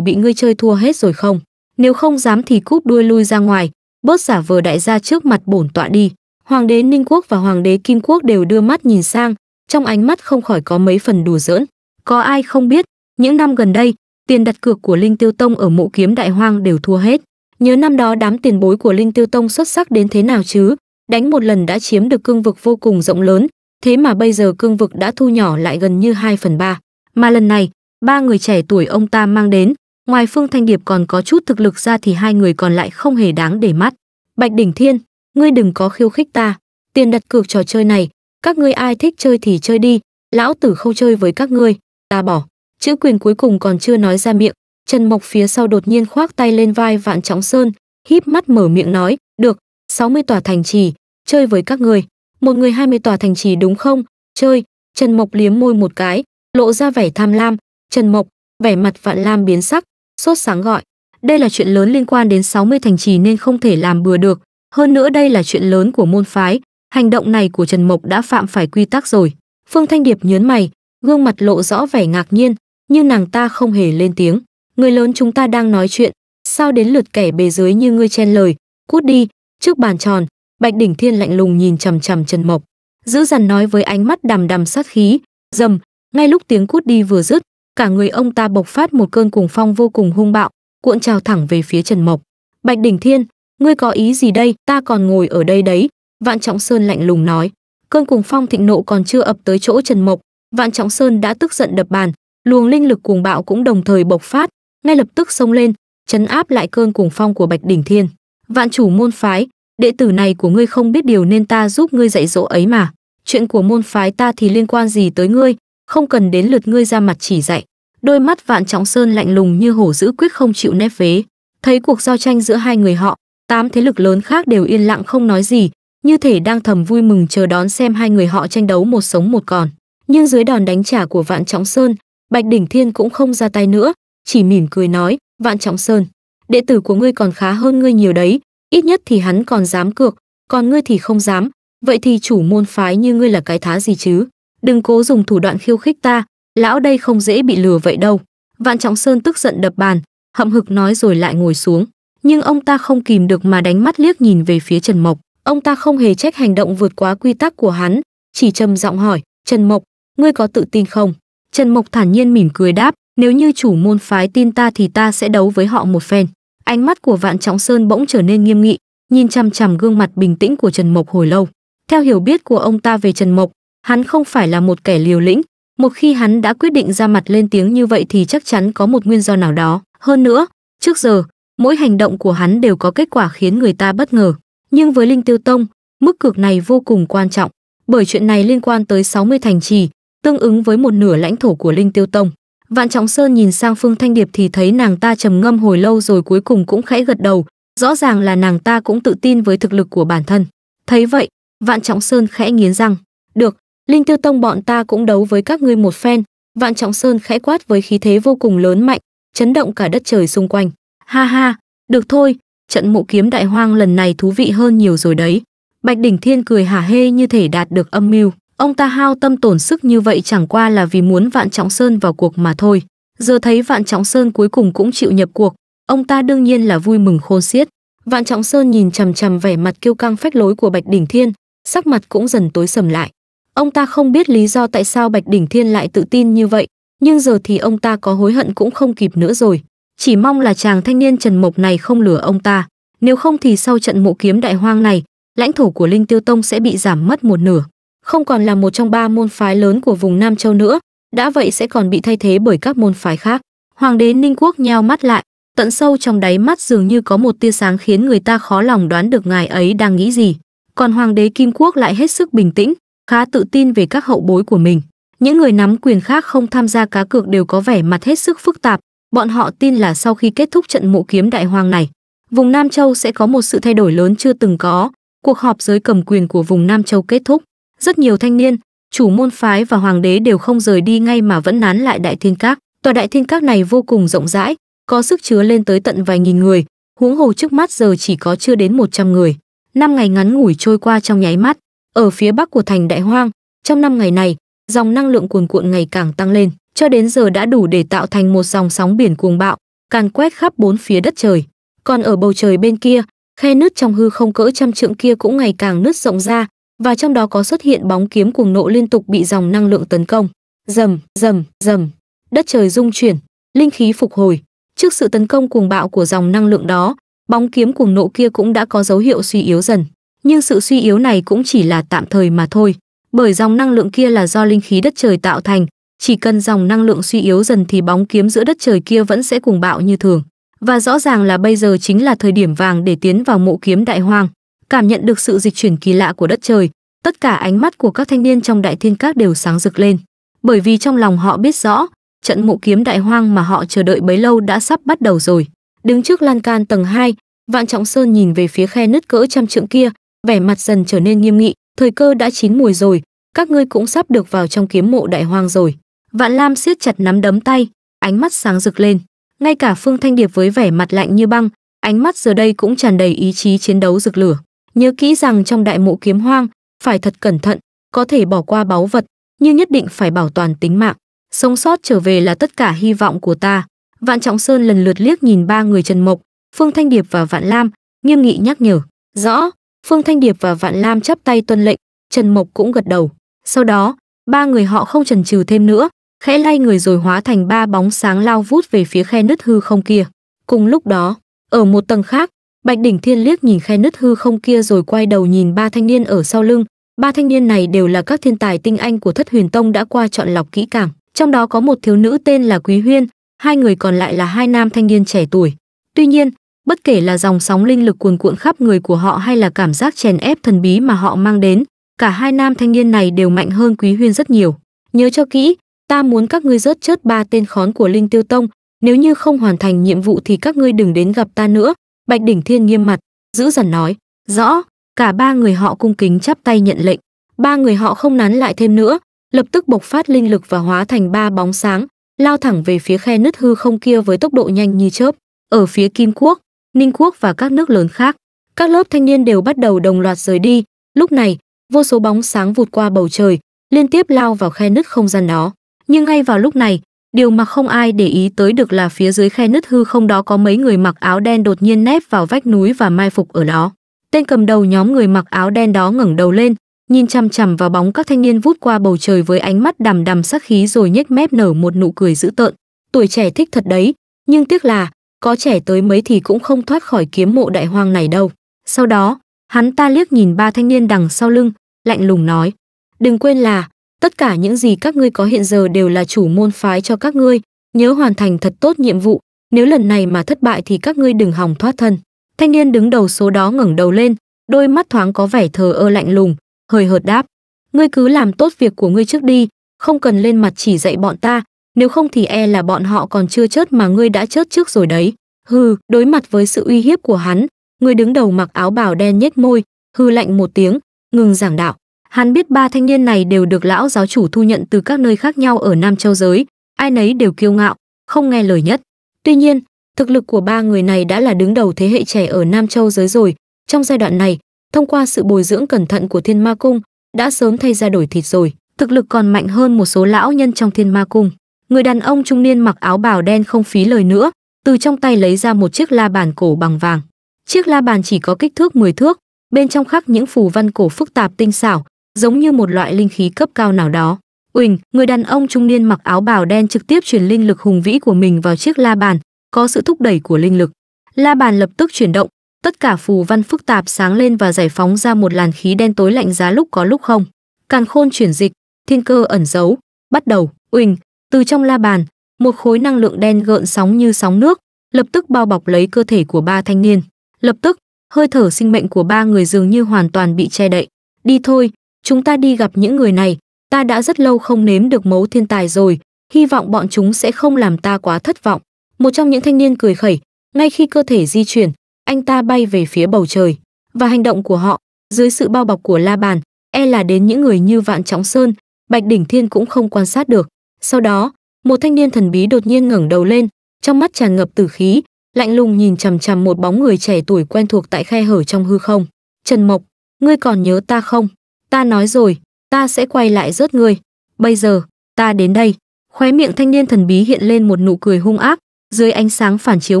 bị ngươi chơi thua hết rồi không? Nếu không dám thì cúp đuôi lui ra ngoài, bớt giả vờ đại gia trước mặt bổn tọa đi. Hoàng đế Ninh Quốc và Hoàng đế Kim Quốc đều đưa mắt nhìn sang, trong ánh mắt không khỏi có mấy phần đùa giỡn. Có ai không biết, những năm gần đây, tiền đặt cược của Linh Tiêu Tông ở mộ kiếm đại hoang đều thua hết. Nhớ năm đó đám tiền bối của Linh Tiêu Tông xuất sắc đến thế nào chứ, đánh một lần đã chiếm được cương vực vô cùng rộng lớn, thế mà bây giờ cương vực đã thu nhỏ lại gần như 2 phần ba. Mà lần này, ba người trẻ tuổi ông ta mang đến, ngoài Phương Thanh Điệp còn có chút thực lực ra thì hai người còn lại không hề đáng để mắt. Bạch Đỉnh Thiên, ngươi đừng có khiêu khích ta, tiền đặt cược trò chơi này, các ngươi ai thích chơi thì chơi đi, lão tử không chơi với các ngươi, ta bỏ. Chữ quyền cuối cùng còn chưa nói ra miệng, Trần Mộc phía sau đột nhiên khoác tay lên vai Vạn Trọng Sơn, híp mắt mở miệng nói, "Được, 60 tòa thành trì, chơi với các người, một người 20 tòa thành trì đúng không? Chơi." Trần Mộc liếm môi một cái, lộ ra vẻ tham lam, "Trần Mộc." Vẻ mặt Vạn Lam biến sắc, sốt sáng gọi, "Đây là chuyện lớn liên quan đến 60 thành trì nên không thể làm bừa được, hơn nữa đây là chuyện lớn của môn phái, hành động này của Trần Mộc đã phạm phải quy tắc rồi. Phương Thanh Điệp nhớn mày, gương mặt lộ rõ vẻ ngạc nhiên, nhưng nàng ta không hề lên tiếng. Người lớn chúng ta đang nói chuyện, sao đến lượt kẻ bề dưới như ngươi chen lời, cút đi, trước bàn tròn, Bạch Đỉnh Thiên lạnh lùng nhìn chằm chằm Trần Mộc, giữ dằn nói với ánh mắt đằm đằm sát khí, dầm, ngay lúc tiếng cút đi vừa dứt, cả người ông ta bộc phát một cơn cuồng phong vô cùng hung bạo, cuộn trào thẳng về phía Trần Mộc. Bạch Đỉnh Thiên, ngươi có ý gì đây ta còn ngồi ở đây đấy vạn trọng sơn lạnh lùng nói cơn cuồng phong thịnh nộ còn chưa ập tới chỗ trần mộc vạn trọng sơn đã tức giận đập bàn luồng linh lực cuồng bạo cũng đồng thời bộc phát ngay lập tức xông lên chấn áp lại cơn cuồng phong của bạch đỉnh thiên vạn chủ môn phái đệ tử này của ngươi không biết điều nên ta giúp ngươi dạy dỗ ấy mà chuyện của môn phái ta thì liên quan gì tới ngươi không cần đến lượt ngươi ra mặt chỉ dạy đôi mắt vạn trọng sơn lạnh lùng như hổ dữ quyết không chịu nép vế thấy cuộc giao tranh giữa hai người họ tám thế lực lớn khác đều yên lặng không nói gì, như thể đang thầm vui mừng chờ đón xem hai người họ tranh đấu một sống một còn. Nhưng dưới đòn đánh trả của Vạn Trọng Sơn, Bạch Đỉnh Thiên cũng không ra tay nữa, chỉ mỉm cười nói, Vạn Trọng Sơn, đệ tử của ngươi còn khá hơn ngươi nhiều đấy, ít nhất thì hắn còn dám cược, còn ngươi thì không dám, vậy thì chủ môn phái như ngươi là cái thá gì chứ? Đừng cố dùng thủ đoạn khiêu khích ta, lão đây không dễ bị lừa vậy đâu. Vạn Trọng Sơn tức giận đập bàn, hậm hực nói rồi lại ngồi xuống nhưng ông ta không kìm được mà đánh mắt liếc nhìn về phía Trần Mộc. Ông ta không hề trách hành động vượt quá quy tắc của hắn, chỉ trầm giọng hỏi, "Trần Mộc, ngươi có tự tin không?" Trần Mộc thản nhiên mỉm cười đáp, "Nếu như chủ môn phái tin ta thì ta sẽ đấu với họ một phen." Ánh mắt của Vạn Trọng Sơn bỗng trở nên nghiêm nghị, nhìn chằm chằm gương mặt bình tĩnh của Trần Mộc hồi lâu. Theo hiểu biết của ông ta về Trần Mộc, hắn không phải là một kẻ liều lĩnh, một khi hắn đã quyết định ra mặt lên tiếng như vậy thì chắc chắn có một nguyên do nào đó. Hơn nữa, trước giờ, mỗi hành động của hắn đều có kết quả khiến người ta bất ngờ. Nhưng với Linh Tiêu Tông, mức cực này vô cùng quan trọng, bởi chuyện này liên quan tới 60 thành trì, tương ứng với một nửa lãnh thổ của Linh Tiêu Tông. Vạn Trọng Sơn nhìn sang Phương Thanh Điệp thì thấy nàng ta trầm ngâm hồi lâu rồi cuối cùng cũng khẽ gật đầu, rõ ràng là nàng ta cũng tự tin với thực lực của bản thân. Thấy vậy, Vạn Trọng Sơn khẽ nghiến răng, "Được, Linh Tiêu Tông bọn ta cũng đấu với các ngươi một phen." Vạn Trọng Sơn khẽ quát với khí thế vô cùng lớn mạnh, chấn động cả đất trời xung quanh. Ha ha, được thôi, trận mộ kiếm đại hoang lần này thú vị hơn nhiều rồi đấy. Bạch Đỉnh Thiên cười hả hê như thể đạt được âm mưu. Ông ta hao tâm tổn sức như vậy chẳng qua là vì muốn Vạn Trọng Sơn vào cuộc mà thôi. Giờ thấy Vạn Trọng Sơn cuối cùng cũng chịu nhập cuộc, ông ta đương nhiên là vui mừng khôn xiết. Vạn Trọng Sơn nhìn chằm chằm vẻ mặt kiêu căng phách lối của Bạch Đỉnh Thiên, sắc mặt cũng dần tối sầm lại. Ông ta không biết lý do tại sao Bạch Đỉnh Thiên lại tự tin như vậy, nhưng giờ thì ông ta có hối hận cũng không kịp nữa rồi chỉ mong là chàng thanh niên Trần Mộc này không lừa ông ta, nếu không thì sau trận mộ kiếm đại hoang này, lãnh thổ của Linh Tiêu Tông sẽ bị giảm mất một nửa, không còn là một trong ba môn phái lớn của vùng Nam Châu nữa, đã vậy sẽ còn bị thay thế bởi các môn phái khác. Hoàng đế Ninh Quốc nheo mắt lại, tận sâu trong đáy mắt dường như có một tia sáng khiến người ta khó lòng đoán được ngài ấy đang nghĩ gì. Còn Hoàng đế Kim Quốc lại hết sức bình tĩnh, khá tự tin về các hậu bối của mình. Những người nắm quyền khác không tham gia cá cược đều có vẻ mặt hết sức phức tạp, Bọn họ tin là sau khi kết thúc trận mộ kiếm đại hoàng này, vùng Nam Châu sẽ có một sự thay đổi lớn chưa từng có. Cuộc họp giới cầm quyền của vùng Nam Châu kết thúc, rất nhiều thanh niên, chủ môn phái và hoàng đế đều không rời đi ngay mà vẫn nán lại Đại Thiên Các. Tòa Đại Thiên Các này vô cùng rộng rãi, có sức chứa lên tới tận vài nghìn người, huống hồ trước mắt giờ chỉ có chưa đến 100 người. Năm ngày ngắn ngủi trôi qua trong nháy mắt, ở phía bắc của thành Đại Hoang, trong năm ngày này, dòng năng lượng cuồn cuộn ngày càng tăng lên cho đến giờ đã đủ để tạo thành một dòng sóng biển cuồng bạo, càn quét khắp bốn phía đất trời. Còn ở bầu trời bên kia, khe nứt trong hư không cỡ trăm trượng kia cũng ngày càng nứt rộng ra, và trong đó có xuất hiện bóng kiếm cuồng nộ liên tục bị dòng năng lượng tấn công. Rầm, rầm, rầm. Đất trời rung chuyển, linh khí phục hồi. Trước sự tấn công cuồng bạo của dòng năng lượng đó, bóng kiếm cuồng nộ kia cũng đã có dấu hiệu suy yếu dần, nhưng sự suy yếu này cũng chỉ là tạm thời mà thôi, bởi dòng năng lượng kia là do linh khí đất trời tạo thành, chỉ cần dòng năng lượng suy yếu dần thì bóng kiếm giữa đất trời kia vẫn sẽ cùng bạo như thường. Và rõ ràng là bây giờ chính là thời điểm vàng để tiến vào mộ kiếm đại hoang. Cảm nhận được sự dịch chuyển kỳ lạ của đất trời, tất cả ánh mắt của các thanh niên trong đại thiên các đều sáng rực lên. Bởi vì trong lòng họ biết rõ, trận mộ kiếm đại hoang mà họ chờ đợi bấy lâu đã sắp bắt đầu rồi. Đứng trước lan can tầng 2, Vạn Trọng Sơn nhìn về phía khe nứt cỡ trăm trượng kia, vẻ mặt dần trở nên nghiêm nghị, thời cơ đã chín mùi rồi, các ngươi cũng sắp được vào trong kiếm mộ đại hoang rồi. Vạn Lam siết chặt nắm đấm tay, ánh mắt sáng rực lên. Ngay cả Phương Thanh Điệp với vẻ mặt lạnh như băng, ánh mắt giờ đây cũng tràn đầy ý chí chiến đấu rực lửa. Nhớ kỹ rằng trong đại mộ kiếm hoang, phải thật cẩn thận, có thể bỏ qua báu vật, nhưng nhất định phải bảo toàn tính mạng. Sống sót trở về là tất cả hy vọng của ta. Vạn Trọng Sơn lần lượt liếc nhìn ba người Trần Mộc, Phương Thanh Điệp và Vạn Lam, nghiêm nghị nhắc nhở. Rõ, Phương Thanh Điệp và Vạn Lam chắp tay tuân lệnh, Trần Mộc cũng gật đầu. Sau đó, ba người họ không chần chừ thêm nữa, khẽ lay người rồi hóa thành ba bóng sáng lao vút về phía khe nứt hư không kia. Cùng lúc đó, ở một tầng khác, Bạch Đỉnh Thiên liếc nhìn khe nứt hư không kia rồi quay đầu nhìn ba thanh niên ở sau lưng. Ba thanh niên này đều là các thiên tài tinh anh của Thất Huyền Tông đã qua chọn lọc kỹ càng, trong đó có một thiếu nữ tên là Quý Huyên, hai người còn lại là hai nam thanh niên trẻ tuổi. Tuy nhiên, bất kể là dòng sóng linh lực cuồn cuộn khắp người của họ hay là cảm giác chèn ép thần bí mà họ mang đến, cả hai nam thanh niên này đều mạnh hơn Quý Huyên rất nhiều. Nhớ cho kỹ, ta muốn các ngươi rớt chớt ba tên khón của Linh Tiêu Tông, nếu như không hoàn thành nhiệm vụ thì các ngươi đừng đến gặp ta nữa." Bạch Đỉnh Thiên nghiêm mặt, giữ dằn nói, "Rõ." Cả ba người họ cung kính chắp tay nhận lệnh. Ba người họ không nán lại thêm nữa, lập tức bộc phát linh lực và hóa thành ba bóng sáng, lao thẳng về phía khe nứt hư không kia với tốc độ nhanh như chớp. Ở phía Kim Quốc, Ninh Quốc và các nước lớn khác, các lớp thanh niên đều bắt đầu đồng loạt rời đi. Lúc này, vô số bóng sáng vụt qua bầu trời, liên tiếp lao vào khe nứt không gian đó nhưng ngay vào lúc này điều mà không ai để ý tới được là phía dưới khe nứt hư không đó có mấy người mặc áo đen đột nhiên nép vào vách núi và mai phục ở đó tên cầm đầu nhóm người mặc áo đen đó ngẩng đầu lên nhìn chằm chằm vào bóng các thanh niên vút qua bầu trời với ánh mắt đằm đằm sắc khí rồi nhếch mép nở một nụ cười dữ tợn tuổi trẻ thích thật đấy nhưng tiếc là có trẻ tới mấy thì cũng không thoát khỏi kiếm mộ đại hoang này đâu sau đó hắn ta liếc nhìn ba thanh niên đằng sau lưng lạnh lùng nói đừng quên là tất cả những gì các ngươi có hiện giờ đều là chủ môn phái cho các ngươi, nhớ hoàn thành thật tốt nhiệm vụ, nếu lần này mà thất bại thì các ngươi đừng hòng thoát thân. Thanh niên đứng đầu số đó ngẩng đầu lên, đôi mắt thoáng có vẻ thờ ơ lạnh lùng, hời hợt đáp: "Ngươi cứ làm tốt việc của ngươi trước đi, không cần lên mặt chỉ dạy bọn ta, nếu không thì e là bọn họ còn chưa chớt mà ngươi đã chớt trước rồi đấy." Hừ, đối mặt với sự uy hiếp của hắn, người đứng đầu mặc áo bào đen nhếch môi, hư lạnh một tiếng, ngừng giảng đạo. Hắn biết ba thanh niên này đều được lão giáo chủ thu nhận từ các nơi khác nhau ở Nam Châu giới, ai nấy đều kiêu ngạo, không nghe lời nhất. Tuy nhiên, thực lực của ba người này đã là đứng đầu thế hệ trẻ ở Nam Châu giới rồi. Trong giai đoạn này, thông qua sự bồi dưỡng cẩn thận của Thiên Ma Cung, đã sớm thay ra đổi thịt rồi, thực lực còn mạnh hơn một số lão nhân trong Thiên Ma Cung. Người đàn ông trung niên mặc áo bào đen không phí lời nữa, từ trong tay lấy ra một chiếc la bàn cổ bằng vàng. Chiếc la bàn chỉ có kích thước 10 thước, bên trong khắc những phù văn cổ phức tạp tinh xảo, giống như một loại linh khí cấp cao nào đó. Uỳnh, người đàn ông trung niên mặc áo bào đen trực tiếp truyền linh lực hùng vĩ của mình vào chiếc la bàn, có sự thúc đẩy của linh lực. La bàn lập tức chuyển động, tất cả phù văn phức tạp sáng lên và giải phóng ra một làn khí đen tối lạnh giá lúc có lúc không. Càn khôn chuyển dịch, thiên cơ ẩn giấu, bắt đầu, Uỳnh, từ trong la bàn, một khối năng lượng đen gợn sóng như sóng nước, lập tức bao bọc lấy cơ thể của ba thanh niên. Lập tức, hơi thở sinh mệnh của ba người dường như hoàn toàn bị che đậy. Đi thôi, chúng ta đi gặp những người này, ta đã rất lâu không nếm được mấu thiên tài rồi, hy vọng bọn chúng sẽ không làm ta quá thất vọng. Một trong những thanh niên cười khẩy, ngay khi cơ thể di chuyển, anh ta bay về phía bầu trời. Và hành động của họ, dưới sự bao bọc của la bàn, e là đến những người như Vạn Trọng Sơn, Bạch Đỉnh Thiên cũng không quan sát được. Sau đó, một thanh niên thần bí đột nhiên ngẩng đầu lên, trong mắt tràn ngập tử khí, lạnh lùng nhìn chằm chằm một bóng người trẻ tuổi quen thuộc tại khe hở trong hư không. Trần Mộc, ngươi còn nhớ ta không? Ta nói rồi, ta sẽ quay lại rớt ngươi. Bây giờ, ta đến đây. Khóe miệng thanh niên thần bí hiện lên một nụ cười hung ác, dưới ánh sáng phản chiếu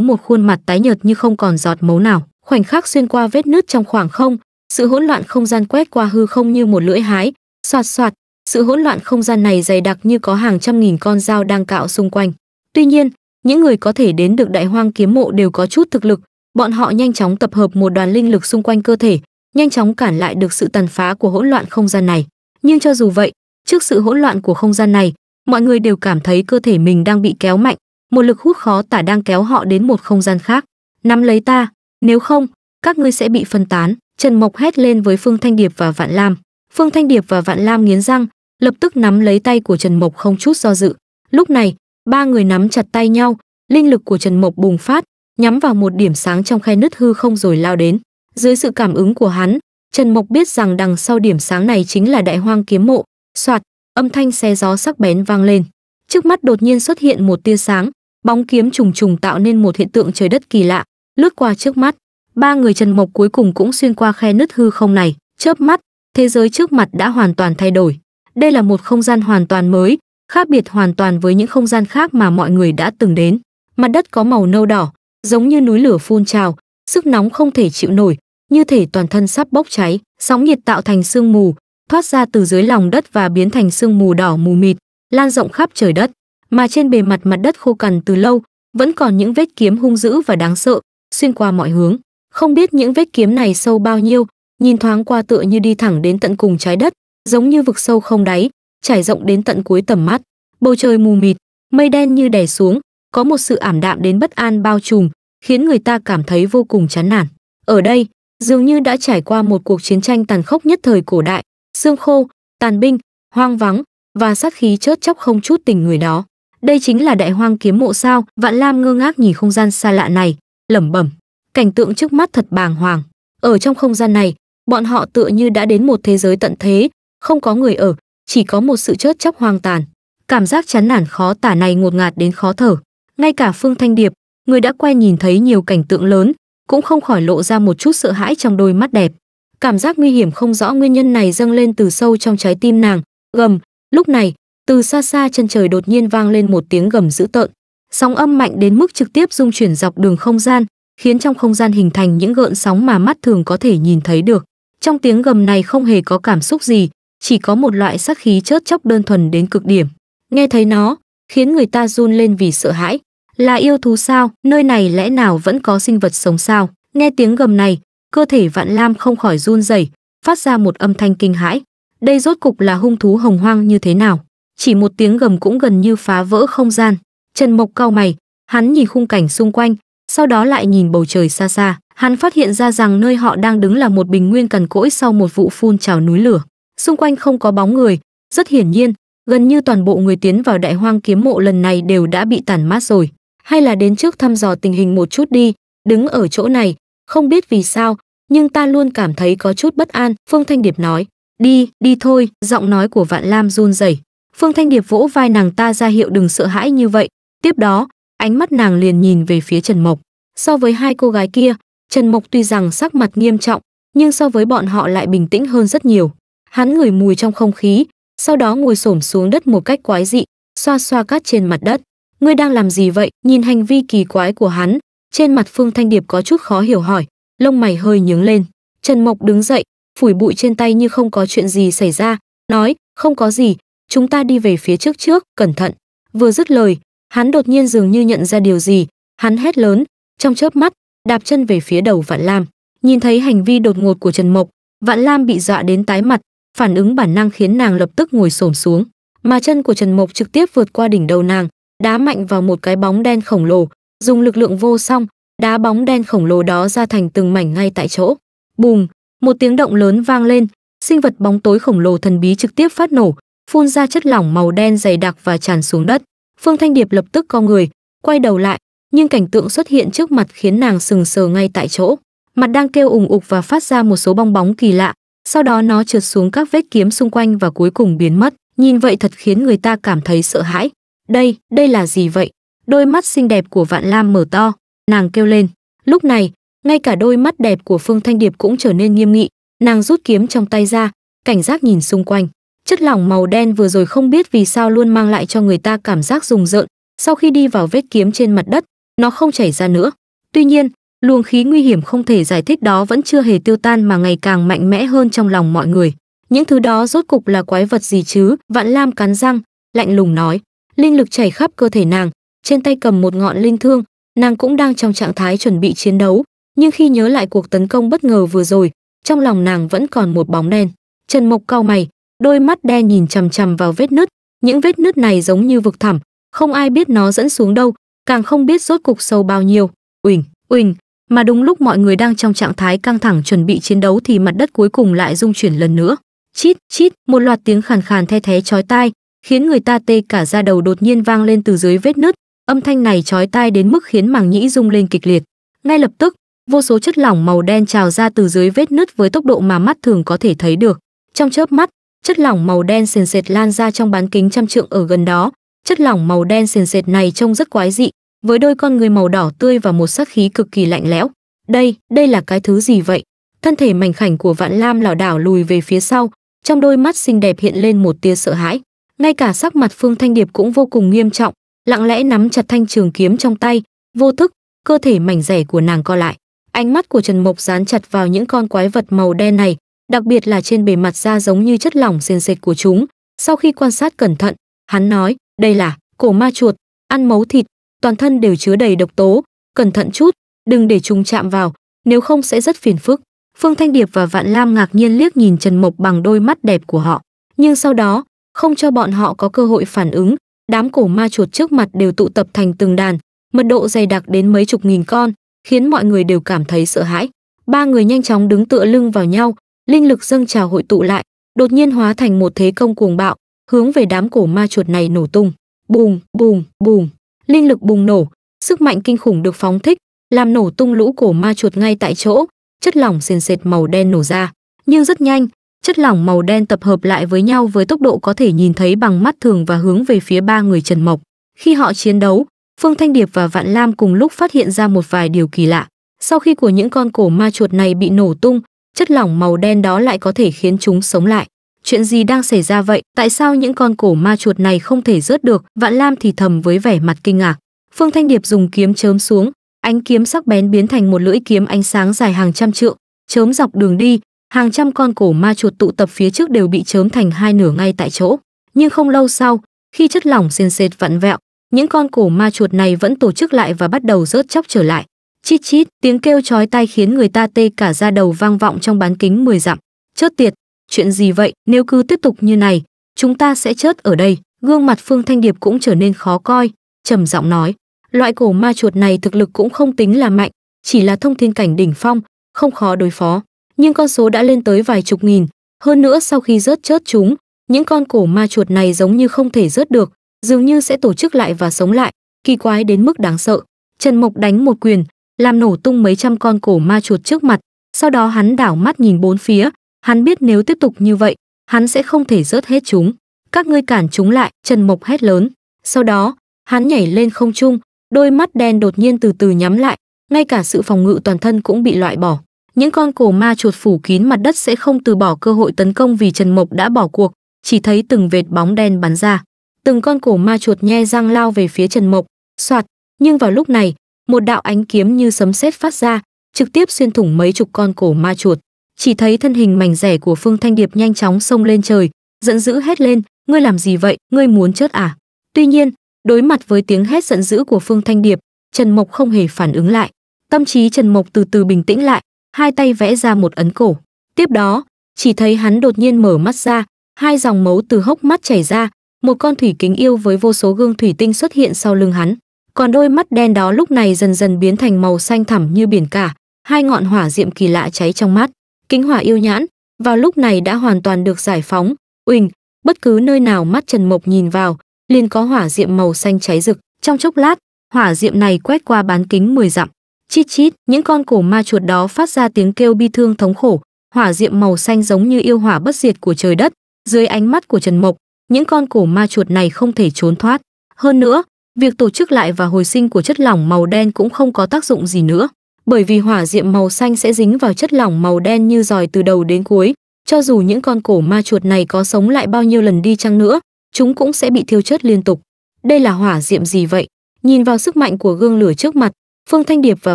một khuôn mặt tái nhợt như không còn giọt máu nào. Khoảnh khắc xuyên qua vết nứt trong khoảng không, sự hỗn loạn không gian quét qua hư không như một lưỡi hái, xoạt xoạt, sự hỗn loạn không gian này dày đặc như có hàng trăm nghìn con dao đang cạo xung quanh. Tuy nhiên, những người có thể đến được đại hoang kiếm mộ đều có chút thực lực, bọn họ nhanh chóng tập hợp một đoàn linh lực xung quanh cơ thể, nhanh chóng cản lại được sự tàn phá của hỗn loạn không gian này. Nhưng cho dù vậy, trước sự hỗn loạn của không gian này, mọi người đều cảm thấy cơ thể mình đang bị kéo mạnh, một lực hút khó tả đang kéo họ đến một không gian khác. Nắm lấy ta, nếu không, các ngươi sẽ bị phân tán. Trần Mộc hét lên với Phương Thanh Điệp và Vạn Lam. Phương Thanh Điệp và Vạn Lam nghiến răng, lập tức nắm lấy tay của Trần Mộc không chút do dự. Lúc này, ba người nắm chặt tay nhau, linh lực của Trần Mộc bùng phát, nhắm vào một điểm sáng trong khe nứt hư không rồi lao đến. Dưới sự cảm ứng của hắn, Trần Mộc biết rằng đằng sau điểm sáng này chính là đại hoang kiếm mộ. Soạt, âm thanh xe gió sắc bén vang lên. Trước mắt đột nhiên xuất hiện một tia sáng, bóng kiếm trùng trùng tạo nên một hiện tượng trời đất kỳ lạ, lướt qua trước mắt. Ba người Trần Mộc cuối cùng cũng xuyên qua khe nứt hư không này, chớp mắt, thế giới trước mặt đã hoàn toàn thay đổi. Đây là một không gian hoàn toàn mới, khác biệt hoàn toàn với những không gian khác mà mọi người đã từng đến. Mặt đất có màu nâu đỏ, giống như núi lửa phun trào, sức nóng không thể chịu nổi, như thể toàn thân sắp bốc cháy, sóng nhiệt tạo thành sương mù, thoát ra từ dưới lòng đất và biến thành sương mù đỏ mù mịt, lan rộng khắp trời đất, mà trên bề mặt mặt đất khô cằn từ lâu, vẫn còn những vết kiếm hung dữ và đáng sợ, xuyên qua mọi hướng. Không biết những vết kiếm này sâu bao nhiêu, nhìn thoáng qua tựa như đi thẳng đến tận cùng trái đất, giống như vực sâu không đáy, trải rộng đến tận cuối tầm mắt. Bầu trời mù mịt, mây đen như đè xuống, có một sự ảm đạm đến bất an bao trùm, khiến người ta cảm thấy vô cùng chán nản. Ở đây, dường như đã trải qua một cuộc chiến tranh tàn khốc nhất thời cổ đại, xương khô, tàn binh, hoang vắng và sát khí chớt chóc không chút tình người đó. Đây chính là đại hoang kiếm mộ sao? Vạn Lam ngơ ngác nhìn không gian xa lạ này, lẩm bẩm, cảnh tượng trước mắt thật bàng hoàng. Ở trong không gian này, bọn họ tựa như đã đến một thế giới tận thế, không có người ở, chỉ có một sự chớt chóc hoang tàn. Cảm giác chán nản khó tả này ngột ngạt đến khó thở. Ngay cả Phương Thanh Điệp, người đã quen nhìn thấy nhiều cảnh tượng lớn, cũng không khỏi lộ ra một chút sợ hãi trong đôi mắt đẹp cảm giác nguy hiểm không rõ nguyên nhân này dâng lên từ sâu trong trái tim nàng gầm lúc này từ xa xa chân trời đột nhiên vang lên một tiếng gầm dữ tợn sóng âm mạnh đến mức trực tiếp dung chuyển dọc đường không gian khiến trong không gian hình thành những gợn sóng mà mắt thường có thể nhìn thấy được trong tiếng gầm này không hề có cảm xúc gì chỉ có một loại sắc khí chớt chóc đơn thuần đến cực điểm nghe thấy nó khiến người ta run lên vì sợ hãi là yêu thú sao, nơi này lẽ nào vẫn có sinh vật sống sao? Nghe tiếng gầm này, cơ thể Vạn Lam không khỏi run rẩy, phát ra một âm thanh kinh hãi. Đây rốt cục là hung thú hồng hoang như thế nào? Chỉ một tiếng gầm cũng gần như phá vỡ không gian. Trần Mộc cau mày, hắn nhìn khung cảnh xung quanh, sau đó lại nhìn bầu trời xa xa, hắn phát hiện ra rằng nơi họ đang đứng là một bình nguyên cằn cỗi sau một vụ phun trào núi lửa. Xung quanh không có bóng người, rất hiển nhiên, gần như toàn bộ người tiến vào đại hoang kiếm mộ lần này đều đã bị tàn mát rồi hay là đến trước thăm dò tình hình một chút đi, đứng ở chỗ này, không biết vì sao, nhưng ta luôn cảm thấy có chút bất an, Phương Thanh Điệp nói. Đi, đi thôi, giọng nói của Vạn Lam run rẩy. Phương Thanh Điệp vỗ vai nàng ta ra hiệu đừng sợ hãi như vậy. Tiếp đó, ánh mắt nàng liền nhìn về phía Trần Mộc. So với hai cô gái kia, Trần Mộc tuy rằng sắc mặt nghiêm trọng, nhưng so với bọn họ lại bình tĩnh hơn rất nhiều. Hắn ngửi mùi trong không khí, sau đó ngồi xổm xuống đất một cách quái dị, xoa xoa cát trên mặt đất ngươi đang làm gì vậy nhìn hành vi kỳ quái của hắn trên mặt phương thanh điệp có chút khó hiểu hỏi lông mày hơi nhướng lên trần mộc đứng dậy phủi bụi trên tay như không có chuyện gì xảy ra nói không có gì chúng ta đi về phía trước trước cẩn thận vừa dứt lời hắn đột nhiên dường như nhận ra điều gì hắn hét lớn trong chớp mắt đạp chân về phía đầu vạn lam nhìn thấy hành vi đột ngột của trần mộc vạn lam bị dọa đến tái mặt phản ứng bản năng khiến nàng lập tức ngồi xổm xuống mà chân của trần mộc trực tiếp vượt qua đỉnh đầu nàng đá mạnh vào một cái bóng đen khổng lồ, dùng lực lượng vô song, đá bóng đen khổng lồ đó ra thành từng mảnh ngay tại chỗ. Bùm, một tiếng động lớn vang lên, sinh vật bóng tối khổng lồ thần bí trực tiếp phát nổ, phun ra chất lỏng màu đen dày đặc và tràn xuống đất. Phương Thanh Điệp lập tức co người, quay đầu lại, nhưng cảnh tượng xuất hiện trước mặt khiến nàng sừng sờ ngay tại chỗ. Mặt đang kêu ủng ục và phát ra một số bong bóng kỳ lạ, sau đó nó trượt xuống các vết kiếm xung quanh và cuối cùng biến mất. Nhìn vậy thật khiến người ta cảm thấy sợ hãi. Đây, đây là gì vậy? Đôi mắt xinh đẹp của Vạn Lam mở to, nàng kêu lên. Lúc này, ngay cả đôi mắt đẹp của Phương Thanh Điệp cũng trở nên nghiêm nghị, nàng rút kiếm trong tay ra, cảnh giác nhìn xung quanh. Chất lỏng màu đen vừa rồi không biết vì sao luôn mang lại cho người ta cảm giác rùng rợn, sau khi đi vào vết kiếm trên mặt đất, nó không chảy ra nữa. Tuy nhiên, luồng khí nguy hiểm không thể giải thích đó vẫn chưa hề tiêu tan mà ngày càng mạnh mẽ hơn trong lòng mọi người. Những thứ đó rốt cục là quái vật gì chứ? Vạn Lam cắn răng, lạnh lùng nói linh lực chảy khắp cơ thể nàng, trên tay cầm một ngọn linh thương, nàng cũng đang trong trạng thái chuẩn bị chiến đấu, nhưng khi nhớ lại cuộc tấn công bất ngờ vừa rồi, trong lòng nàng vẫn còn một bóng đen. Trần Mộc cau mày, đôi mắt đen nhìn chằm chằm vào vết nứt, những vết nứt này giống như vực thẳm, không ai biết nó dẫn xuống đâu, càng không biết rốt cục sâu bao nhiêu. Uỳnh, uỳnh, mà đúng lúc mọi người đang trong trạng thái căng thẳng chuẩn bị chiến đấu thì mặt đất cuối cùng lại rung chuyển lần nữa. Chít, chít, một loạt tiếng khàn khàn the thé chói tai, khiến người ta tê cả da đầu đột nhiên vang lên từ dưới vết nứt, âm thanh này chói tai đến mức khiến màng nhĩ rung lên kịch liệt. Ngay lập tức, vô số chất lỏng màu đen trào ra từ dưới vết nứt với tốc độ mà mắt thường có thể thấy được. Trong chớp mắt, chất lỏng màu đen sền sệt lan ra trong bán kính trăm trượng ở gần đó. Chất lỏng màu đen sền sệt này trông rất quái dị, với đôi con người màu đỏ tươi và một sắc khí cực kỳ lạnh lẽo. Đây, đây là cái thứ gì vậy? Thân thể mảnh khảnh của Vạn Lam lảo đảo lùi về phía sau, trong đôi mắt xinh đẹp hiện lên một tia sợ hãi ngay cả sắc mặt Phương Thanh Điệp cũng vô cùng nghiêm trọng, lặng lẽ nắm chặt thanh trường kiếm trong tay, vô thức, cơ thể mảnh rẻ của nàng co lại. Ánh mắt của Trần Mộc dán chặt vào những con quái vật màu đen này, đặc biệt là trên bề mặt da giống như chất lỏng sền sệt của chúng. Sau khi quan sát cẩn thận, hắn nói, đây là cổ ma chuột, ăn máu thịt, toàn thân đều chứa đầy độc tố, cẩn thận chút, đừng để chúng chạm vào, nếu không sẽ rất phiền phức. Phương Thanh Điệp và Vạn Lam ngạc nhiên liếc nhìn Trần Mộc bằng đôi mắt đẹp của họ, nhưng sau đó, không cho bọn họ có cơ hội phản ứng, đám cổ ma chuột trước mặt đều tụ tập thành từng đàn, mật độ dày đặc đến mấy chục nghìn con, khiến mọi người đều cảm thấy sợ hãi. Ba người nhanh chóng đứng tựa lưng vào nhau, linh lực dâng trào hội tụ lại, đột nhiên hóa thành một thế công cuồng bạo, hướng về đám cổ ma chuột này nổ tung. Bùng, bùng, bùng, linh lực bùng nổ, sức mạnh kinh khủng được phóng thích, làm nổ tung lũ cổ ma chuột ngay tại chỗ, chất lỏng sền sệt màu đen nổ ra. Nhưng rất nhanh, chất lỏng màu đen tập hợp lại với nhau với tốc độ có thể nhìn thấy bằng mắt thường và hướng về phía ba người Trần Mộc. Khi họ chiến đấu, Phương Thanh Điệp và Vạn Lam cùng lúc phát hiện ra một vài điều kỳ lạ. Sau khi của những con cổ ma chuột này bị nổ tung, chất lỏng màu đen đó lại có thể khiến chúng sống lại. Chuyện gì đang xảy ra vậy? Tại sao những con cổ ma chuột này không thể rớt được? Vạn Lam thì thầm với vẻ mặt kinh ngạc. Phương Thanh Điệp dùng kiếm chớm xuống, ánh kiếm sắc bén biến thành một lưỡi kiếm ánh sáng dài hàng trăm trượng, chớm dọc đường đi, hàng trăm con cổ ma chuột tụ tập phía trước đều bị chớm thành hai nửa ngay tại chỗ nhưng không lâu sau khi chất lỏng xiên sệt vặn vẹo những con cổ ma chuột này vẫn tổ chức lại và bắt đầu rớt chóc trở lại chít chít tiếng kêu chói tai khiến người ta tê cả da đầu vang vọng trong bán kính 10 dặm chớt tiệt chuyện gì vậy nếu cứ tiếp tục như này chúng ta sẽ chết ở đây gương mặt phương thanh điệp cũng trở nên khó coi trầm giọng nói loại cổ ma chuột này thực lực cũng không tính là mạnh chỉ là thông thiên cảnh đỉnh phong không khó đối phó nhưng con số đã lên tới vài chục nghìn. Hơn nữa sau khi rớt chớt chúng, những con cổ ma chuột này giống như không thể rớt được, dường như sẽ tổ chức lại và sống lại, kỳ quái đến mức đáng sợ. Trần Mộc đánh một quyền, làm nổ tung mấy trăm con cổ ma chuột trước mặt, sau đó hắn đảo mắt nhìn bốn phía, hắn biết nếu tiếp tục như vậy, hắn sẽ không thể rớt hết chúng. Các ngươi cản chúng lại, Trần Mộc hét lớn. Sau đó, hắn nhảy lên không trung, đôi mắt đen đột nhiên từ từ nhắm lại, ngay cả sự phòng ngự toàn thân cũng bị loại bỏ những con cổ ma chuột phủ kín mặt đất sẽ không từ bỏ cơ hội tấn công vì Trần Mộc đã bỏ cuộc, chỉ thấy từng vệt bóng đen bắn ra. Từng con cổ ma chuột nhe răng lao về phía Trần Mộc, soạt, nhưng vào lúc này, một đạo ánh kiếm như sấm sét phát ra, trực tiếp xuyên thủng mấy chục con cổ ma chuột. Chỉ thấy thân hình mảnh rẻ của Phương Thanh Điệp nhanh chóng xông lên trời, giận dữ hét lên, ngươi làm gì vậy, ngươi muốn chết à? Tuy nhiên, đối mặt với tiếng hét giận dữ của Phương Thanh Điệp, Trần Mộc không hề phản ứng lại. Tâm trí Trần Mộc từ từ bình tĩnh lại, hai tay vẽ ra một ấn cổ. Tiếp đó, chỉ thấy hắn đột nhiên mở mắt ra, hai dòng máu từ hốc mắt chảy ra, một con thủy kính yêu với vô số gương thủy tinh xuất hiện sau lưng hắn. Còn đôi mắt đen đó lúc này dần dần biến thành màu xanh thẳm như biển cả, hai ngọn hỏa diệm kỳ lạ cháy trong mắt. Kính hỏa yêu nhãn, vào lúc này đã hoàn toàn được giải phóng, uỳnh, bất cứ nơi nào mắt Trần Mộc nhìn vào, liền có hỏa diệm màu xanh cháy rực, trong chốc lát, hỏa diệm này quét qua bán kính 10 dặm chít chít những con cổ ma chuột đó phát ra tiếng kêu bi thương thống khổ hỏa diệm màu xanh giống như yêu hỏa bất diệt của trời đất dưới ánh mắt của trần mộc những con cổ ma chuột này không thể trốn thoát hơn nữa việc tổ chức lại và hồi sinh của chất lỏng màu đen cũng không có tác dụng gì nữa bởi vì hỏa diệm màu xanh sẽ dính vào chất lỏng màu đen như dòi từ đầu đến cuối cho dù những con cổ ma chuột này có sống lại bao nhiêu lần đi chăng nữa chúng cũng sẽ bị thiêu chất liên tục đây là hỏa diệm gì vậy nhìn vào sức mạnh của gương lửa trước mặt Phương Thanh Điệp và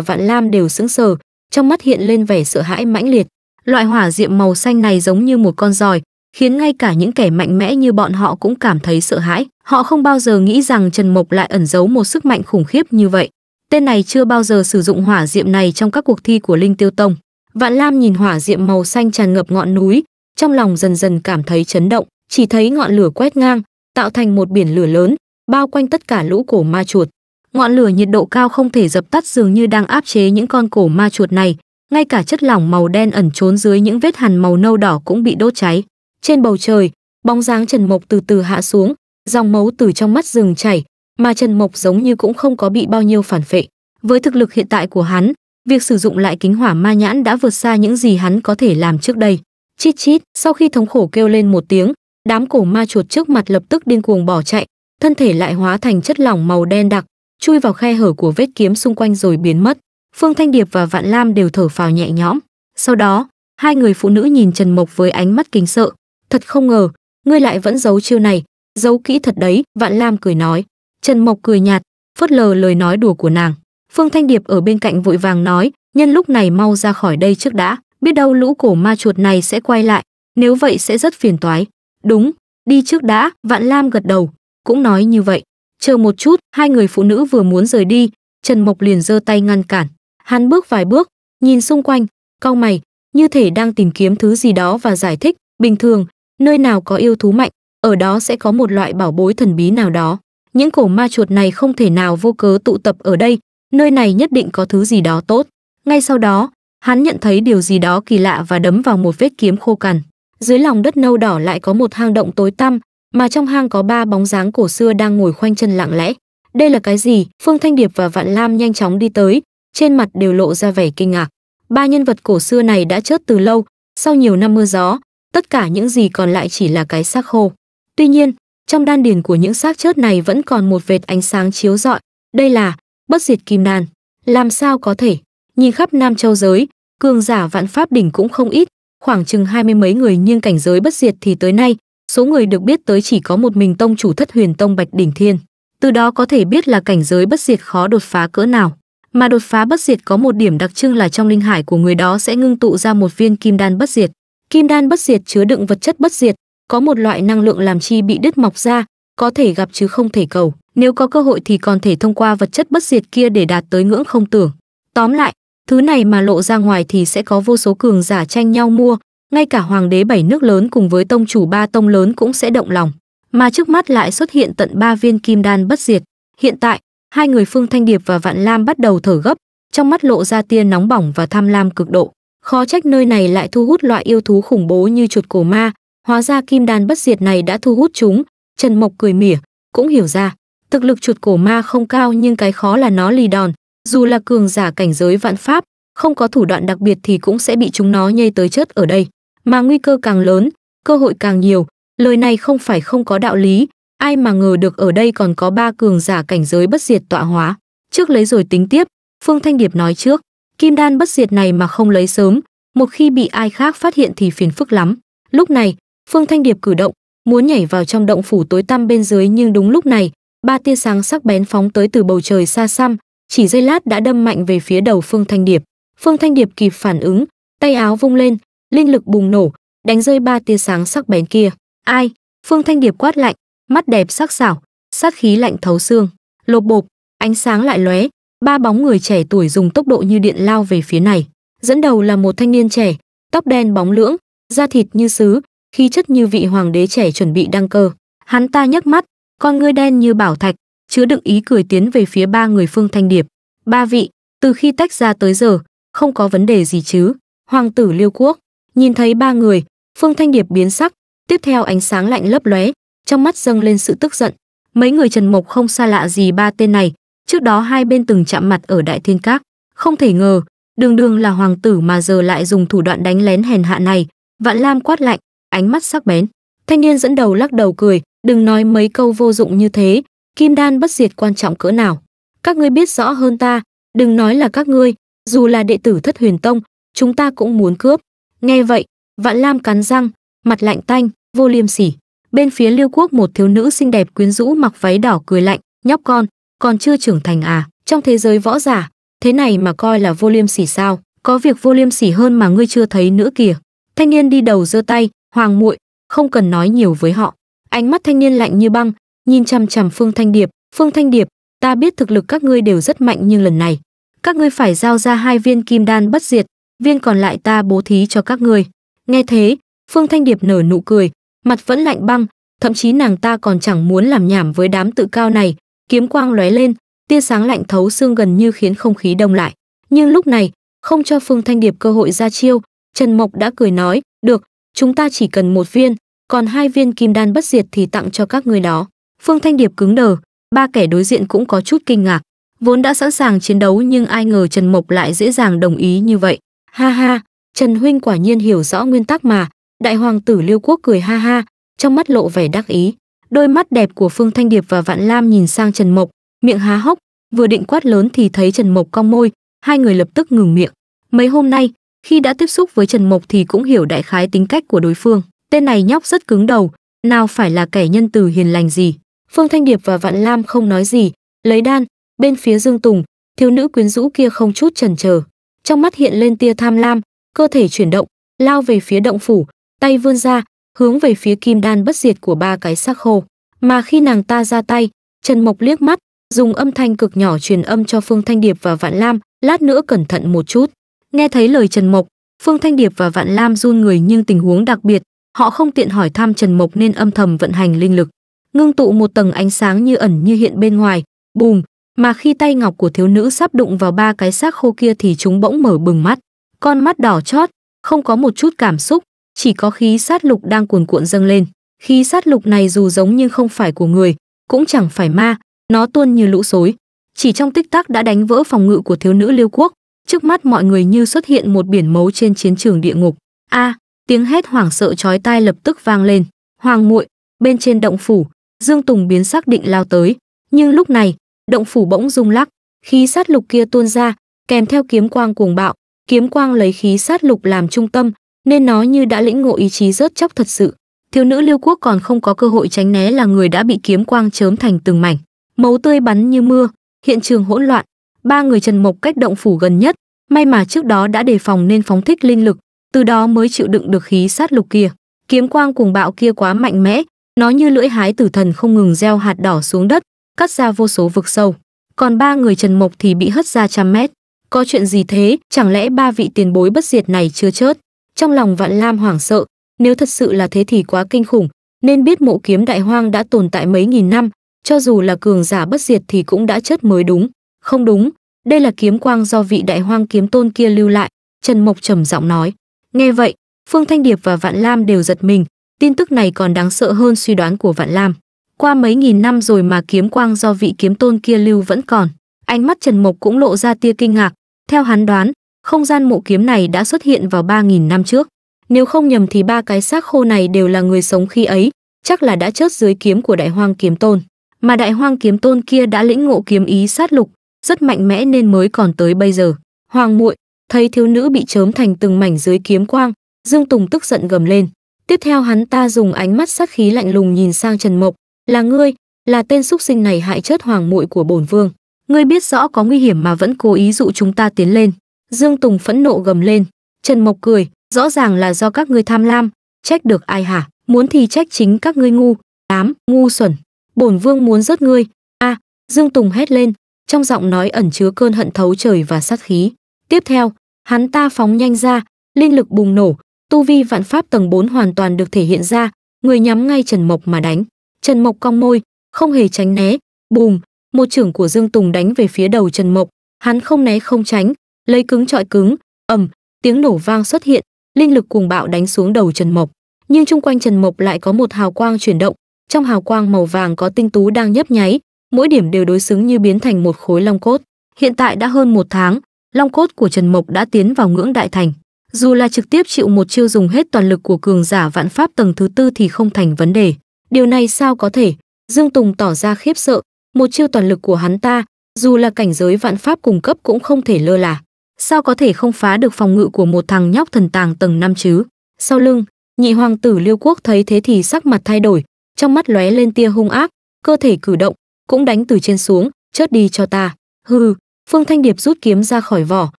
Vạn Lam đều sững sờ, trong mắt hiện lên vẻ sợ hãi mãnh liệt. Loại hỏa diệm màu xanh này giống như một con giòi, khiến ngay cả những kẻ mạnh mẽ như bọn họ cũng cảm thấy sợ hãi. Họ không bao giờ nghĩ rằng Trần Mộc lại ẩn giấu một sức mạnh khủng khiếp như vậy. Tên này chưa bao giờ sử dụng hỏa diệm này trong các cuộc thi của Linh Tiêu Tông. Vạn Lam nhìn hỏa diệm màu xanh tràn ngập ngọn núi, trong lòng dần dần cảm thấy chấn động, chỉ thấy ngọn lửa quét ngang, tạo thành một biển lửa lớn, bao quanh tất cả lũ cổ ma chuột. Ngọn lửa nhiệt độ cao không thể dập tắt dường như đang áp chế những con cổ ma chuột này, ngay cả chất lỏng màu đen ẩn trốn dưới những vết hằn màu nâu đỏ cũng bị đốt cháy. Trên bầu trời, bóng dáng Trần Mộc từ từ hạ xuống, dòng máu từ trong mắt rừng chảy, mà Trần Mộc giống như cũng không có bị bao nhiêu phản phệ. Với thực lực hiện tại của hắn, việc sử dụng lại kính hỏa ma nhãn đã vượt xa những gì hắn có thể làm trước đây. Chít chít, sau khi thống khổ kêu lên một tiếng, đám cổ ma chuột trước mặt lập tức điên cuồng bỏ chạy, thân thể lại hóa thành chất lỏng màu đen đặc, chui vào khe hở của vết kiếm xung quanh rồi biến mất. Phương Thanh Điệp và Vạn Lam đều thở phào nhẹ nhõm. Sau đó, hai người phụ nữ nhìn Trần Mộc với ánh mắt kính sợ. Thật không ngờ, ngươi lại vẫn giấu chiêu này, giấu kỹ thật đấy, Vạn Lam cười nói. Trần Mộc cười nhạt, phớt lờ lời nói đùa của nàng. Phương Thanh Điệp ở bên cạnh vội vàng nói, nhân lúc này mau ra khỏi đây trước đã, biết đâu lũ cổ ma chuột này sẽ quay lại, nếu vậy sẽ rất phiền toái. Đúng, đi trước đã, Vạn Lam gật đầu, cũng nói như vậy. Chờ một chút, hai người phụ nữ vừa muốn rời đi, Trần Mộc liền giơ tay ngăn cản. Hắn bước vài bước, nhìn xung quanh, cau mày, như thể đang tìm kiếm thứ gì đó và giải thích, bình thường, nơi nào có yêu thú mạnh, ở đó sẽ có một loại bảo bối thần bí nào đó. Những cổ ma chuột này không thể nào vô cớ tụ tập ở đây, nơi này nhất định có thứ gì đó tốt. Ngay sau đó, hắn nhận thấy điều gì đó kỳ lạ và đấm vào một vết kiếm khô cằn. Dưới lòng đất nâu đỏ lại có một hang động tối tăm, mà trong hang có ba bóng dáng cổ xưa đang ngồi khoanh chân lặng lẽ. Đây là cái gì? Phương Thanh Điệp và Vạn Lam nhanh chóng đi tới, trên mặt đều lộ ra vẻ kinh ngạc. Ba nhân vật cổ xưa này đã chết từ lâu, sau nhiều năm mưa gió, tất cả những gì còn lại chỉ là cái xác khô. Tuy nhiên, trong đan điền của những xác chết này vẫn còn một vệt ánh sáng chiếu rọi, đây là bất diệt kim đan. Làm sao có thể? Nhìn khắp Nam Châu giới, cường giả vạn pháp đỉnh cũng không ít, khoảng chừng hai mươi mấy người nhưng cảnh giới bất diệt thì tới nay số người được biết tới chỉ có một mình tông chủ thất huyền tông Bạch Đỉnh Thiên. Từ đó có thể biết là cảnh giới bất diệt khó đột phá cỡ nào. Mà đột phá bất diệt có một điểm đặc trưng là trong linh hải của người đó sẽ ngưng tụ ra một viên kim đan bất diệt. Kim đan bất diệt chứa đựng vật chất bất diệt, có một loại năng lượng làm chi bị đứt mọc ra, có thể gặp chứ không thể cầu. Nếu có cơ hội thì còn thể thông qua vật chất bất diệt kia để đạt tới ngưỡng không tưởng. Tóm lại, thứ này mà lộ ra ngoài thì sẽ có vô số cường giả tranh nhau mua, ngay cả hoàng đế bảy nước lớn cùng với tông chủ ba tông lớn cũng sẽ động lòng mà trước mắt lại xuất hiện tận ba viên kim đan bất diệt hiện tại hai người phương thanh điệp và vạn lam bắt đầu thở gấp trong mắt lộ ra tia nóng bỏng và tham lam cực độ khó trách nơi này lại thu hút loại yêu thú khủng bố như chuột cổ ma hóa ra kim đan bất diệt này đã thu hút chúng trần mộc cười mỉa cũng hiểu ra thực lực chuột cổ ma không cao nhưng cái khó là nó lì đòn dù là cường giả cảnh giới vạn pháp không có thủ đoạn đặc biệt thì cũng sẽ bị chúng nó nhây tới chết ở đây mà nguy cơ càng lớn, cơ hội càng nhiều, lời này không phải không có đạo lý, ai mà ngờ được ở đây còn có ba cường giả cảnh giới bất diệt tọa hóa. Trước lấy rồi tính tiếp, Phương Thanh Điệp nói trước, kim đan bất diệt này mà không lấy sớm, một khi bị ai khác phát hiện thì phiền phức lắm. Lúc này, Phương Thanh Điệp cử động, muốn nhảy vào trong động phủ tối tăm bên dưới nhưng đúng lúc này, ba tia sáng sắc bén phóng tới từ bầu trời xa xăm, chỉ giây lát đã đâm mạnh về phía đầu Phương Thanh Điệp. Phương Thanh Điệp kịp phản ứng, tay áo vung lên, linh lực bùng nổ, đánh rơi ba tia sáng sắc bén kia. Ai? Phương Thanh Điệp quát lạnh, mắt đẹp sắc sảo, sát khí lạnh thấu xương, lột bộp, ánh sáng lại lóe, ba bóng người trẻ tuổi dùng tốc độ như điện lao về phía này. Dẫn đầu là một thanh niên trẻ, tóc đen bóng lưỡng, da thịt như sứ, khí chất như vị hoàng đế trẻ chuẩn bị đăng cơ. Hắn ta nhấc mắt, con ngươi đen như bảo thạch, chứa đựng ý cười tiến về phía ba người Phương Thanh Điệp. Ba vị, từ khi tách ra tới giờ, không có vấn đề gì chứ? Hoàng tử Liêu Quốc, Nhìn thấy ba người, Phương Thanh Điệp biến sắc, tiếp theo ánh sáng lạnh lấp lóe, trong mắt dâng lên sự tức giận. Mấy người Trần Mộc không xa lạ gì ba tên này, trước đó hai bên từng chạm mặt ở Đại Thiên Các, không thể ngờ, đường đường là hoàng tử mà giờ lại dùng thủ đoạn đánh lén hèn hạ này, Vạn Lam quát lạnh, ánh mắt sắc bén. Thanh niên dẫn đầu lắc đầu cười, đừng nói mấy câu vô dụng như thế, kim đan bất diệt quan trọng cỡ nào. Các ngươi biết rõ hơn ta, đừng nói là các ngươi, dù là đệ tử Thất Huyền Tông, chúng ta cũng muốn cướp. Nghe vậy, Vạn Lam cắn răng, mặt lạnh tanh, vô liêm sỉ. Bên phía Liêu Quốc một thiếu nữ xinh đẹp quyến rũ mặc váy đỏ cười lạnh, nhóc con, còn chưa trưởng thành à, trong thế giới võ giả, thế này mà coi là vô liêm sỉ sao, có việc vô liêm sỉ hơn mà ngươi chưa thấy nữa kìa. Thanh niên đi đầu giơ tay, hoàng muội, không cần nói nhiều với họ. Ánh mắt thanh niên lạnh như băng, nhìn chằm chằm Phương Thanh Điệp, "Phương Thanh Điệp, ta biết thực lực các ngươi đều rất mạnh nhưng lần này, các ngươi phải giao ra hai viên kim đan bất diệt, viên còn lại ta bố thí cho các người. Nghe thế, Phương Thanh Điệp nở nụ cười, mặt vẫn lạnh băng, thậm chí nàng ta còn chẳng muốn làm nhảm với đám tự cao này, kiếm quang lóe lên, tia sáng lạnh thấu xương gần như khiến không khí đông lại. Nhưng lúc này, không cho Phương Thanh Điệp cơ hội ra chiêu, Trần Mộc đã cười nói, "Được, chúng ta chỉ cần một viên, còn hai viên kim đan bất diệt thì tặng cho các người đó." Phương Thanh Điệp cứng đờ, ba kẻ đối diện cũng có chút kinh ngạc, vốn đã sẵn sàng chiến đấu nhưng ai ngờ Trần Mộc lại dễ dàng đồng ý như vậy. Ha ha, Trần Huynh quả nhiên hiểu rõ nguyên tắc mà, đại hoàng tử Liêu Quốc cười ha ha, trong mắt lộ vẻ đắc ý. Đôi mắt đẹp của Phương Thanh Điệp và Vạn Lam nhìn sang Trần Mộc, miệng há hốc, vừa định quát lớn thì thấy Trần Mộc cong môi, hai người lập tức ngừng miệng. Mấy hôm nay, khi đã tiếp xúc với Trần Mộc thì cũng hiểu đại khái tính cách của đối phương. Tên này nhóc rất cứng đầu, nào phải là kẻ nhân từ hiền lành gì. Phương Thanh Điệp và Vạn Lam không nói gì, lấy đan, bên phía Dương Tùng, thiếu nữ quyến rũ kia không chút chần chờ, trong mắt hiện lên tia tham lam, cơ thể chuyển động, lao về phía động phủ, tay vươn ra, hướng về phía kim đan bất diệt của ba cái xác khô. Mà khi nàng ta ra tay, Trần Mộc liếc mắt, dùng âm thanh cực nhỏ truyền âm cho Phương Thanh Điệp và Vạn Lam, lát nữa cẩn thận một chút. Nghe thấy lời Trần Mộc, Phương Thanh Điệp và Vạn Lam run người nhưng tình huống đặc biệt, họ không tiện hỏi thăm Trần Mộc nên âm thầm vận hành linh lực. Ngưng tụ một tầng ánh sáng như ẩn như hiện bên ngoài, bùm, mà khi tay ngọc của thiếu nữ sắp đụng vào ba cái xác khô kia thì chúng bỗng mở bừng mắt, con mắt đỏ chót, không có một chút cảm xúc, chỉ có khí sát lục đang cuồn cuộn dâng lên. Khí sát lục này dù giống nhưng không phải của người, cũng chẳng phải ma, nó tuôn như lũ xối. Chỉ trong tích tắc đã đánh vỡ phòng ngự của thiếu nữ Liêu Quốc, trước mắt mọi người như xuất hiện một biển mấu trên chiến trường địa ngục. A, à, tiếng hét hoảng sợ chói tai lập tức vang lên. Hoàng muội, bên trên động phủ, Dương Tùng biến xác định lao tới, nhưng lúc này, động phủ bỗng rung lắc, khí sát lục kia tuôn ra, kèm theo kiếm quang cuồng bạo, kiếm quang lấy khí sát lục làm trung tâm, nên nó như đã lĩnh ngộ ý chí rớt chóc thật sự. Thiếu nữ Liêu Quốc còn không có cơ hội tránh né là người đã bị kiếm quang chớm thành từng mảnh, máu tươi bắn như mưa, hiện trường hỗn loạn. Ba người Trần Mộc cách động phủ gần nhất, may mà trước đó đã đề phòng nên phóng thích linh lực, từ đó mới chịu đựng được khí sát lục kia. Kiếm quang cuồng bạo kia quá mạnh mẽ, nó như lưỡi hái tử thần không ngừng gieo hạt đỏ xuống đất, cắt ra vô số vực sâu còn ba người trần mộc thì bị hất ra trăm mét có chuyện gì thế chẳng lẽ ba vị tiền bối bất diệt này chưa chết? trong lòng vạn lam hoảng sợ nếu thật sự là thế thì quá kinh khủng nên biết mộ kiếm đại hoang đã tồn tại mấy nghìn năm cho dù là cường giả bất diệt thì cũng đã chết mới đúng không đúng đây là kiếm quang do vị đại hoang kiếm tôn kia lưu lại trần mộc trầm giọng nói nghe vậy phương thanh điệp và vạn lam đều giật mình tin tức này còn đáng sợ hơn suy đoán của vạn lam qua mấy nghìn năm rồi mà kiếm quang do vị kiếm tôn kia lưu vẫn còn. Ánh mắt Trần Mộc cũng lộ ra tia kinh ngạc. Theo hắn đoán, không gian mộ kiếm này đã xuất hiện vào 3.000 năm trước. Nếu không nhầm thì ba cái xác khô này đều là người sống khi ấy, chắc là đã chết dưới kiếm của đại hoang kiếm tôn. Mà đại hoang kiếm tôn kia đã lĩnh ngộ kiếm ý sát lục, rất mạnh mẽ nên mới còn tới bây giờ. Hoàng muội thấy thiếu nữ bị chớm thành từng mảnh dưới kiếm quang, Dương Tùng tức giận gầm lên. Tiếp theo hắn ta dùng ánh mắt sát khí lạnh lùng nhìn sang Trần Mộc, là ngươi là tên xúc sinh này hại chết hoàng muội của bổn vương ngươi biết rõ có nguy hiểm mà vẫn cố ý dụ chúng ta tiến lên dương tùng phẫn nộ gầm lên trần mộc cười rõ ràng là do các ngươi tham lam trách được ai hả muốn thì trách chính các ngươi ngu ám ngu xuẩn bổn vương muốn rớt ngươi a à, dương tùng hét lên trong giọng nói ẩn chứa cơn hận thấu trời và sát khí tiếp theo hắn ta phóng nhanh ra linh lực bùng nổ tu vi vạn pháp tầng 4 hoàn toàn được thể hiện ra người nhắm ngay trần mộc mà đánh Trần Mộc cong môi, không hề tránh né, bùm, một trưởng của Dương Tùng đánh về phía đầu Trần Mộc, hắn không né không tránh, lấy cứng trọi cứng, ầm, tiếng nổ vang xuất hiện, linh lực cuồng bạo đánh xuống đầu Trần Mộc, nhưng chung quanh Trần Mộc lại có một hào quang chuyển động, trong hào quang màu vàng có tinh tú đang nhấp nháy, mỗi điểm đều đối xứng như biến thành một khối long cốt. Hiện tại đã hơn một tháng, long cốt của Trần Mộc đã tiến vào ngưỡng đại thành. Dù là trực tiếp chịu một chiêu dùng hết toàn lực của cường giả vạn pháp tầng thứ tư thì không thành vấn đề. Điều này sao có thể? Dương Tùng tỏ ra khiếp sợ, một chiêu toàn lực của hắn ta, dù là cảnh giới vạn pháp cung cấp cũng không thể lơ là. Sao có thể không phá được phòng ngự của một thằng nhóc thần tàng tầng năm chứ? Sau lưng, nhị hoàng tử Liêu Quốc thấy thế thì sắc mặt thay đổi, trong mắt lóe lên tia hung ác, cơ thể cử động, cũng đánh từ trên xuống, chớt đi cho ta. Hừ, Phương Thanh Điệp rút kiếm ra khỏi vỏ,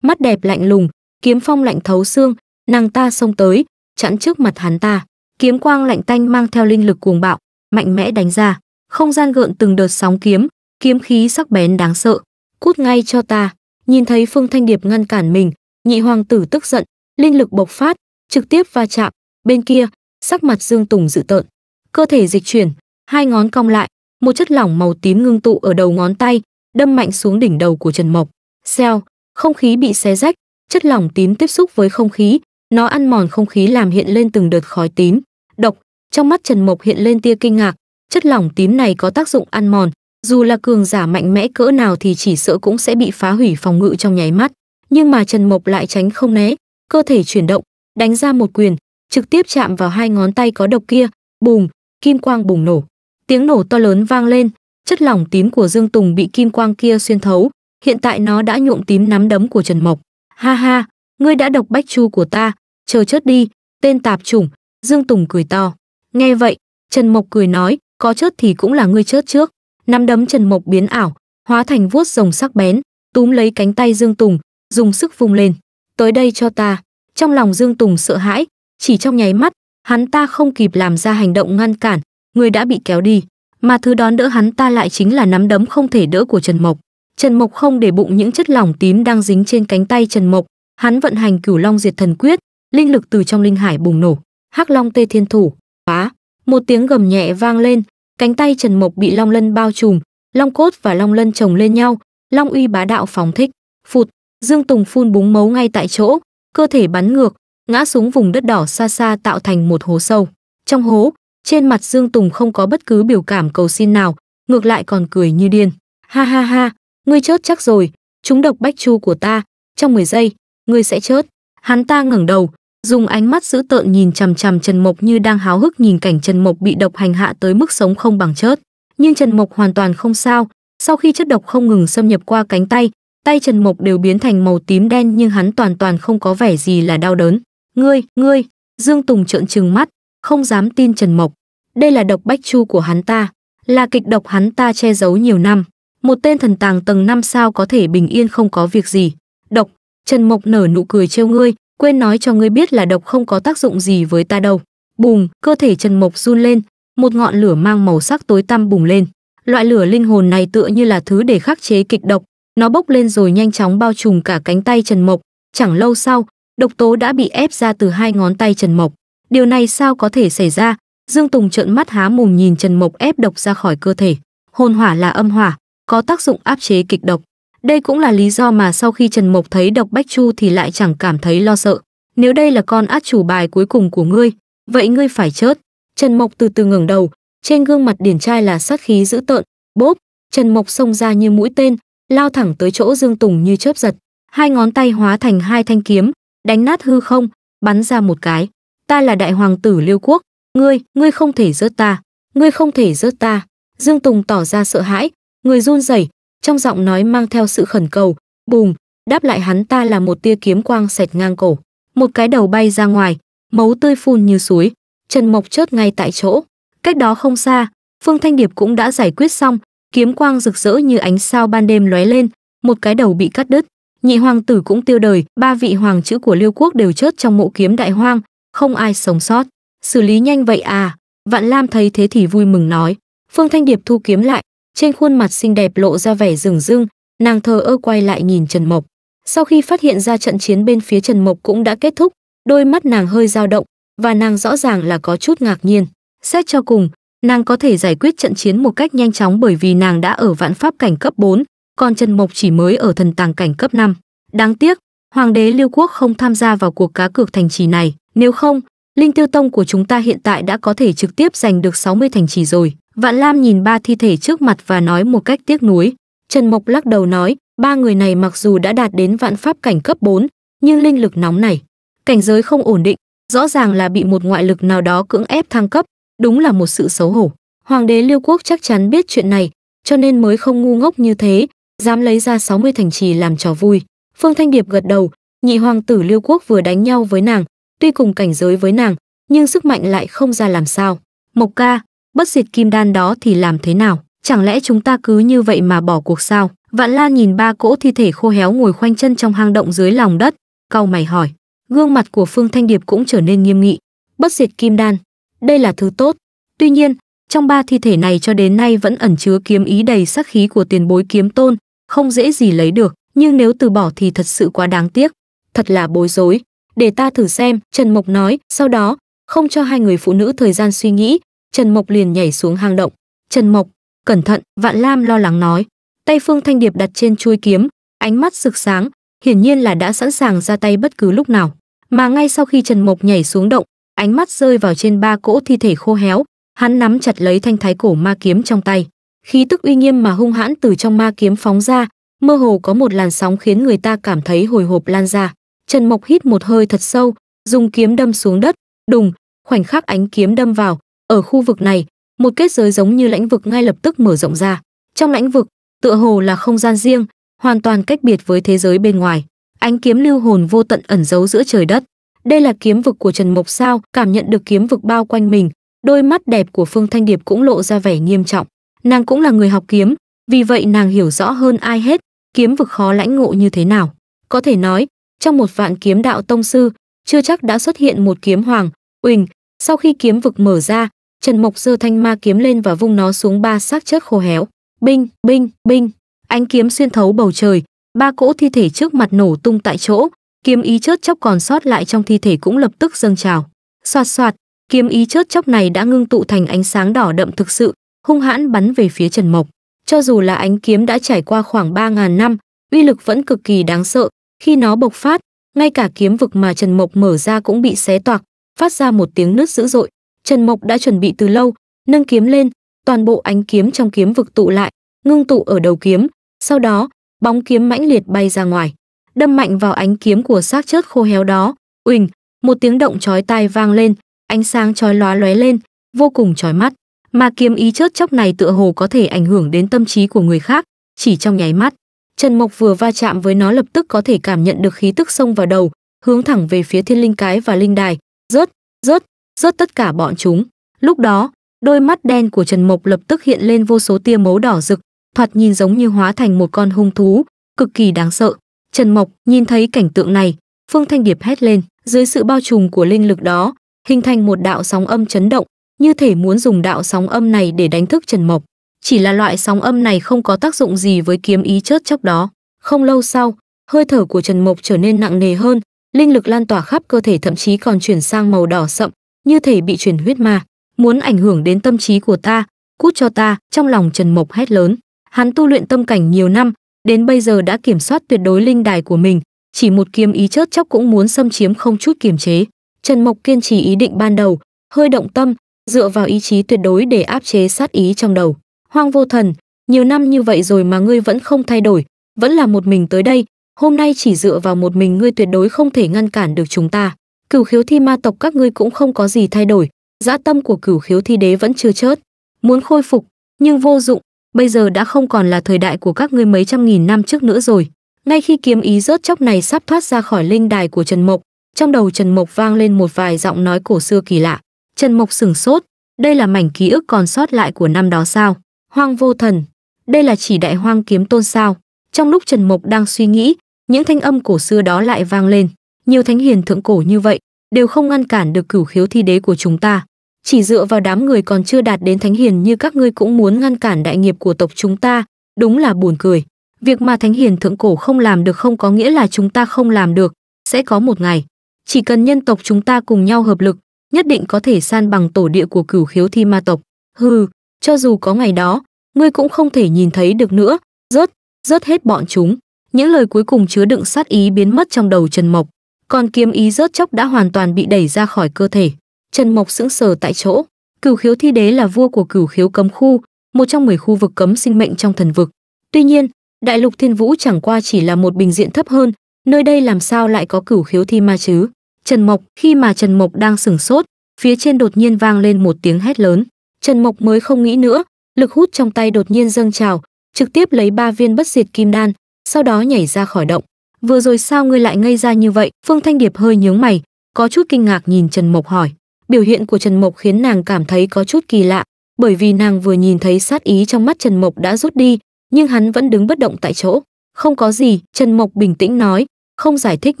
mắt đẹp lạnh lùng, kiếm phong lạnh thấu xương, nàng ta xông tới, chặn trước mặt hắn ta kiếm quang lạnh tanh mang theo linh lực cuồng bạo, mạnh mẽ đánh ra, không gian gợn từng đợt sóng kiếm, kiếm khí sắc bén đáng sợ. Cút ngay cho ta, nhìn thấy Phương Thanh Điệp ngăn cản mình, nhị hoàng tử tức giận, linh lực bộc phát, trực tiếp va chạm, bên kia, sắc mặt Dương Tùng dự tợn, cơ thể dịch chuyển, hai ngón cong lại, một chất lỏng màu tím ngưng tụ ở đầu ngón tay, đâm mạnh xuống đỉnh đầu của Trần Mộc. Xeo, không khí bị xé rách, chất lỏng tím tiếp xúc với không khí, nó ăn mòn không khí làm hiện lên từng đợt khói tím độc trong mắt trần mộc hiện lên tia kinh ngạc chất lỏng tím này có tác dụng ăn mòn dù là cường giả mạnh mẽ cỡ nào thì chỉ sợ cũng sẽ bị phá hủy phòng ngự trong nháy mắt nhưng mà trần mộc lại tránh không né cơ thể chuyển động đánh ra một quyền trực tiếp chạm vào hai ngón tay có độc kia bùm kim quang bùng nổ tiếng nổ to lớn vang lên chất lỏng tím của dương tùng bị kim quang kia xuyên thấu hiện tại nó đã nhuộm tím nắm đấm của trần mộc ha ha ngươi đã độc bách chu của ta chờ chết đi tên tạp chủng Dương Tùng cười to. Nghe vậy, Trần Mộc cười nói, có chớt thì cũng là ngươi chớt trước. Nắm đấm Trần Mộc biến ảo, hóa thành vuốt rồng sắc bén, túm lấy cánh tay Dương Tùng, dùng sức vung lên. Tới đây cho ta. Trong lòng Dương Tùng sợ hãi, chỉ trong nháy mắt, hắn ta không kịp làm ra hành động ngăn cản, người đã bị kéo đi. Mà thứ đón đỡ hắn ta lại chính là nắm đấm không thể đỡ của Trần Mộc. Trần Mộc không để bụng những chất lỏng tím đang dính trên cánh tay Trần Mộc, hắn vận hành Cửu Long Diệt Thần Quyết, linh lực từ trong linh hải bùng nổ hắc long tê thiên thủ phá một tiếng gầm nhẹ vang lên cánh tay trần mộc bị long lân bao trùm long cốt và long lân chồng lên nhau long uy bá đạo phóng thích phụt dương tùng phun búng máu ngay tại chỗ cơ thể bắn ngược ngã xuống vùng đất đỏ xa xa tạo thành một hố sâu trong hố trên mặt dương tùng không có bất cứ biểu cảm cầu xin nào ngược lại còn cười như điên ha ha ha ngươi chết chắc rồi chúng độc bách chu của ta trong 10 giây ngươi sẽ chết. hắn ta ngẩng đầu dùng ánh mắt dữ tợn nhìn chằm chằm Trần Mộc như đang háo hức nhìn cảnh Trần Mộc bị độc hành hạ tới mức sống không bằng chết. Nhưng Trần Mộc hoàn toàn không sao, sau khi chất độc không ngừng xâm nhập qua cánh tay, tay Trần Mộc đều biến thành màu tím đen nhưng hắn toàn toàn không có vẻ gì là đau đớn. "Ngươi, ngươi!" Dương Tùng trợn trừng mắt, không dám tin Trần Mộc. Đây là độc bách chu của hắn ta, là kịch độc hắn ta che giấu nhiều năm. Một tên thần tàng tầng năm sao có thể bình yên không có việc gì. Độc, Trần Mộc nở nụ cười trêu ngươi, quên nói cho ngươi biết là độc không có tác dụng gì với ta đâu. Bùm, cơ thể Trần Mộc run lên, một ngọn lửa mang màu sắc tối tăm bùng lên. Loại lửa linh hồn này tựa như là thứ để khắc chế kịch độc, nó bốc lên rồi nhanh chóng bao trùm cả cánh tay Trần Mộc, chẳng lâu sau, độc tố đã bị ép ra từ hai ngón tay Trần Mộc. Điều này sao có thể xảy ra? Dương Tùng trợn mắt há mồm nhìn Trần Mộc ép độc ra khỏi cơ thể. Hồn hỏa là âm hỏa, có tác dụng áp chế kịch độc. Đây cũng là lý do mà sau khi Trần Mộc thấy độc Bách Chu thì lại chẳng cảm thấy lo sợ. Nếu đây là con át chủ bài cuối cùng của ngươi, vậy ngươi phải chết Trần Mộc từ từ ngẩng đầu, trên gương mặt điển trai là sát khí dữ tợn, bốp, Trần Mộc xông ra như mũi tên, lao thẳng tới chỗ Dương Tùng như chớp giật, hai ngón tay hóa thành hai thanh kiếm, đánh nát hư không, bắn ra một cái. Ta là đại hoàng tử Liêu Quốc, ngươi, ngươi không thể giết ta, ngươi không thể giết ta. Dương Tùng tỏ ra sợ hãi, người run rẩy, trong giọng nói mang theo sự khẩn cầu, bùm, đáp lại hắn ta là một tia kiếm quang xẹt ngang cổ, một cái đầu bay ra ngoài, máu tươi phun như suối, Trần Mộc chớt ngay tại chỗ. Cách đó không xa, Phương Thanh Điệp cũng đã giải quyết xong, kiếm quang rực rỡ như ánh sao ban đêm lóe lên, một cái đầu bị cắt đứt, nhị hoàng tử cũng tiêu đời, ba vị hoàng chữ của Liêu quốc đều chớt trong mộ kiếm đại hoang, không ai sống sót. Xử lý nhanh vậy à? Vạn Lam thấy thế thì vui mừng nói. Phương Thanh Điệp thu kiếm lại, trên khuôn mặt xinh đẹp lộ ra vẻ rừng rưng, nàng thờ ơ quay lại nhìn Trần Mộc. Sau khi phát hiện ra trận chiến bên phía Trần Mộc cũng đã kết thúc, đôi mắt nàng hơi dao động và nàng rõ ràng là có chút ngạc nhiên. Xét cho cùng, nàng có thể giải quyết trận chiến một cách nhanh chóng bởi vì nàng đã ở vạn pháp cảnh cấp 4, còn Trần Mộc chỉ mới ở thần tàng cảnh cấp 5. Đáng tiếc, hoàng đế lưu Quốc không tham gia vào cuộc cá cược thành trì này, nếu không, Linh Tiêu Tông của chúng ta hiện tại đã có thể trực tiếp giành được 60 thành trì rồi. Vạn Lam nhìn ba thi thể trước mặt và nói một cách tiếc nuối. Trần Mộc lắc đầu nói, ba người này mặc dù đã đạt đến vạn pháp cảnh cấp 4, nhưng linh lực nóng này, cảnh giới không ổn định, rõ ràng là bị một ngoại lực nào đó cưỡng ép thăng cấp, đúng là một sự xấu hổ. Hoàng đế Liêu Quốc chắc chắn biết chuyện này, cho nên mới không ngu ngốc như thế, dám lấy ra 60 thành trì làm trò vui. Phương Thanh Điệp gật đầu, nhị hoàng tử Liêu Quốc vừa đánh nhau với nàng, tuy cùng cảnh giới với nàng, nhưng sức mạnh lại không ra làm sao. Mộc ca, bất diệt kim đan đó thì làm thế nào chẳng lẽ chúng ta cứ như vậy mà bỏ cuộc sao vạn Lan nhìn ba cỗ thi thể khô héo ngồi khoanh chân trong hang động dưới lòng đất cau mày hỏi gương mặt của phương thanh điệp cũng trở nên nghiêm nghị bất diệt kim đan đây là thứ tốt tuy nhiên trong ba thi thể này cho đến nay vẫn ẩn chứa kiếm ý đầy sắc khí của tiền bối kiếm tôn không dễ gì lấy được nhưng nếu từ bỏ thì thật sự quá đáng tiếc thật là bối rối để ta thử xem trần mộc nói sau đó không cho hai người phụ nữ thời gian suy nghĩ Trần Mộc liền nhảy xuống hang động. Trần Mộc, cẩn thận, Vạn Lam lo lắng nói. Tay Phương Thanh Điệp đặt trên chuôi kiếm, ánh mắt rực sáng, hiển nhiên là đã sẵn sàng ra tay bất cứ lúc nào. Mà ngay sau khi Trần Mộc nhảy xuống động, ánh mắt rơi vào trên ba cỗ thi thể khô héo, hắn nắm chặt lấy thanh thái cổ ma kiếm trong tay. Khí tức uy nghiêm mà hung hãn từ trong ma kiếm phóng ra, mơ hồ có một làn sóng khiến người ta cảm thấy hồi hộp lan ra. Trần Mộc hít một hơi thật sâu, dùng kiếm đâm xuống đất, đùng, khoảnh khắc ánh kiếm đâm vào, ở khu vực này, một kết giới giống như lãnh vực ngay lập tức mở rộng ra. Trong lãnh vực, tựa hồ là không gian riêng, hoàn toàn cách biệt với thế giới bên ngoài. Ánh kiếm lưu hồn vô tận ẩn giấu giữa trời đất. Đây là kiếm vực của Trần Mộc Sao, cảm nhận được kiếm vực bao quanh mình, đôi mắt đẹp của Phương Thanh Điệp cũng lộ ra vẻ nghiêm trọng. Nàng cũng là người học kiếm, vì vậy nàng hiểu rõ hơn ai hết, kiếm vực khó lãnh ngộ như thế nào. Có thể nói, trong một vạn kiếm đạo tông sư, chưa chắc đã xuất hiện một kiếm hoàng, Uỳnh, sau khi kiếm vực mở ra, Trần Mộc giơ thanh ma kiếm lên và vung nó xuống ba xác chết khô héo. Binh, binh, binh. Ánh kiếm xuyên thấu bầu trời, ba cỗ thi thể trước mặt nổ tung tại chỗ, kiếm ý chớp chóc còn sót lại trong thi thể cũng lập tức dâng trào. Soạt soạt, kiếm ý chớp chóc này đã ngưng tụ thành ánh sáng đỏ đậm thực sự, hung hãn bắn về phía Trần Mộc. Cho dù là ánh kiếm đã trải qua khoảng 3000 năm, uy lực vẫn cực kỳ đáng sợ, khi nó bộc phát, ngay cả kiếm vực mà Trần Mộc mở ra cũng bị xé toạc, phát ra một tiếng nứt dữ dội, Trần Mộc đã chuẩn bị từ lâu, nâng kiếm lên, toàn bộ ánh kiếm trong kiếm vực tụ lại, ngưng tụ ở đầu kiếm, sau đó, bóng kiếm mãnh liệt bay ra ngoài, đâm mạnh vào ánh kiếm của xác chết khô héo đó. Uỳnh, một tiếng động chói tai vang lên, ánh sáng chói lóa lóe lên, vô cùng chói mắt, mà kiếm ý chớp chốc này tựa hồ có thể ảnh hưởng đến tâm trí của người khác, chỉ trong nháy mắt. Trần Mộc vừa va chạm với nó lập tức có thể cảm nhận được khí tức xông vào đầu, hướng thẳng về phía Thiên Linh cái và Linh Đài, rớt, rớt, rớt tất cả bọn chúng. Lúc đó, đôi mắt đen của Trần Mộc lập tức hiện lên vô số tia máu đỏ rực, thoạt nhìn giống như hóa thành một con hung thú, cực kỳ đáng sợ. Trần Mộc nhìn thấy cảnh tượng này, Phương Thanh Điệp hét lên, dưới sự bao trùm của linh lực đó, hình thành một đạo sóng âm chấn động, như thể muốn dùng đạo sóng âm này để đánh thức Trần Mộc. Chỉ là loại sóng âm này không có tác dụng gì với kiếm ý chớt chốc đó. Không lâu sau, hơi thở của Trần Mộc trở nên nặng nề hơn, linh lực lan tỏa khắp cơ thể thậm chí còn chuyển sang màu đỏ sậm, như thể bị truyền huyết ma muốn ảnh hưởng đến tâm trí của ta cút cho ta trong lòng trần mộc hét lớn hắn tu luyện tâm cảnh nhiều năm đến bây giờ đã kiểm soát tuyệt đối linh đài của mình chỉ một kiếm ý chớp chóc cũng muốn xâm chiếm không chút kiềm chế trần mộc kiên trì ý định ban đầu hơi động tâm dựa vào ý chí tuyệt đối để áp chế sát ý trong đầu hoang vô thần nhiều năm như vậy rồi mà ngươi vẫn không thay đổi vẫn là một mình tới đây hôm nay chỉ dựa vào một mình ngươi tuyệt đối không thể ngăn cản được chúng ta cửu khiếu thi ma tộc các ngươi cũng không có gì thay đổi dã tâm của cửu khiếu thi đế vẫn chưa chớt muốn khôi phục nhưng vô dụng bây giờ đã không còn là thời đại của các ngươi mấy trăm nghìn năm trước nữa rồi ngay khi kiếm ý rớt chóc này sắp thoát ra khỏi linh đài của trần mộc trong đầu trần mộc vang lên một vài giọng nói cổ xưa kỳ lạ trần mộc sửng sốt đây là mảnh ký ức còn sót lại của năm đó sao hoang vô thần đây là chỉ đại hoang kiếm tôn sao trong lúc trần mộc đang suy nghĩ những thanh âm cổ xưa đó lại vang lên nhiều thánh hiền thượng cổ như vậy đều không ngăn cản được cửu khiếu thi đế của chúng ta chỉ dựa vào đám người còn chưa đạt đến thánh hiền như các ngươi cũng muốn ngăn cản đại nghiệp của tộc chúng ta đúng là buồn cười việc mà thánh hiền thượng cổ không làm được không có nghĩa là chúng ta không làm được sẽ có một ngày chỉ cần nhân tộc chúng ta cùng nhau hợp lực nhất định có thể san bằng tổ địa của cửu khiếu thi ma tộc hừ cho dù có ngày đó ngươi cũng không thể nhìn thấy được nữa rớt rớt hết bọn chúng những lời cuối cùng chứa đựng sát ý biến mất trong đầu trần mộc còn kiếm ý rớt chốc đã hoàn toàn bị đẩy ra khỏi cơ thể. Trần Mộc sững sờ tại chỗ. Cửu khiếu thi đế là vua của cửu khiếu cấm khu, một trong 10 khu vực cấm sinh mệnh trong thần vực. Tuy nhiên, đại lục thiên vũ chẳng qua chỉ là một bình diện thấp hơn, nơi đây làm sao lại có cửu khiếu thi ma chứ? Trần Mộc, khi mà Trần Mộc đang sửng sốt, phía trên đột nhiên vang lên một tiếng hét lớn. Trần Mộc mới không nghĩ nữa, lực hút trong tay đột nhiên dâng trào, trực tiếp lấy ba viên bất diệt kim đan, sau đó nhảy ra khỏi động vừa rồi sao ngươi lại ngây ra như vậy phương thanh điệp hơi nhướng mày có chút kinh ngạc nhìn trần mộc hỏi biểu hiện của trần mộc khiến nàng cảm thấy có chút kỳ lạ bởi vì nàng vừa nhìn thấy sát ý trong mắt trần mộc đã rút đi nhưng hắn vẫn đứng bất động tại chỗ không có gì trần mộc bình tĩnh nói không giải thích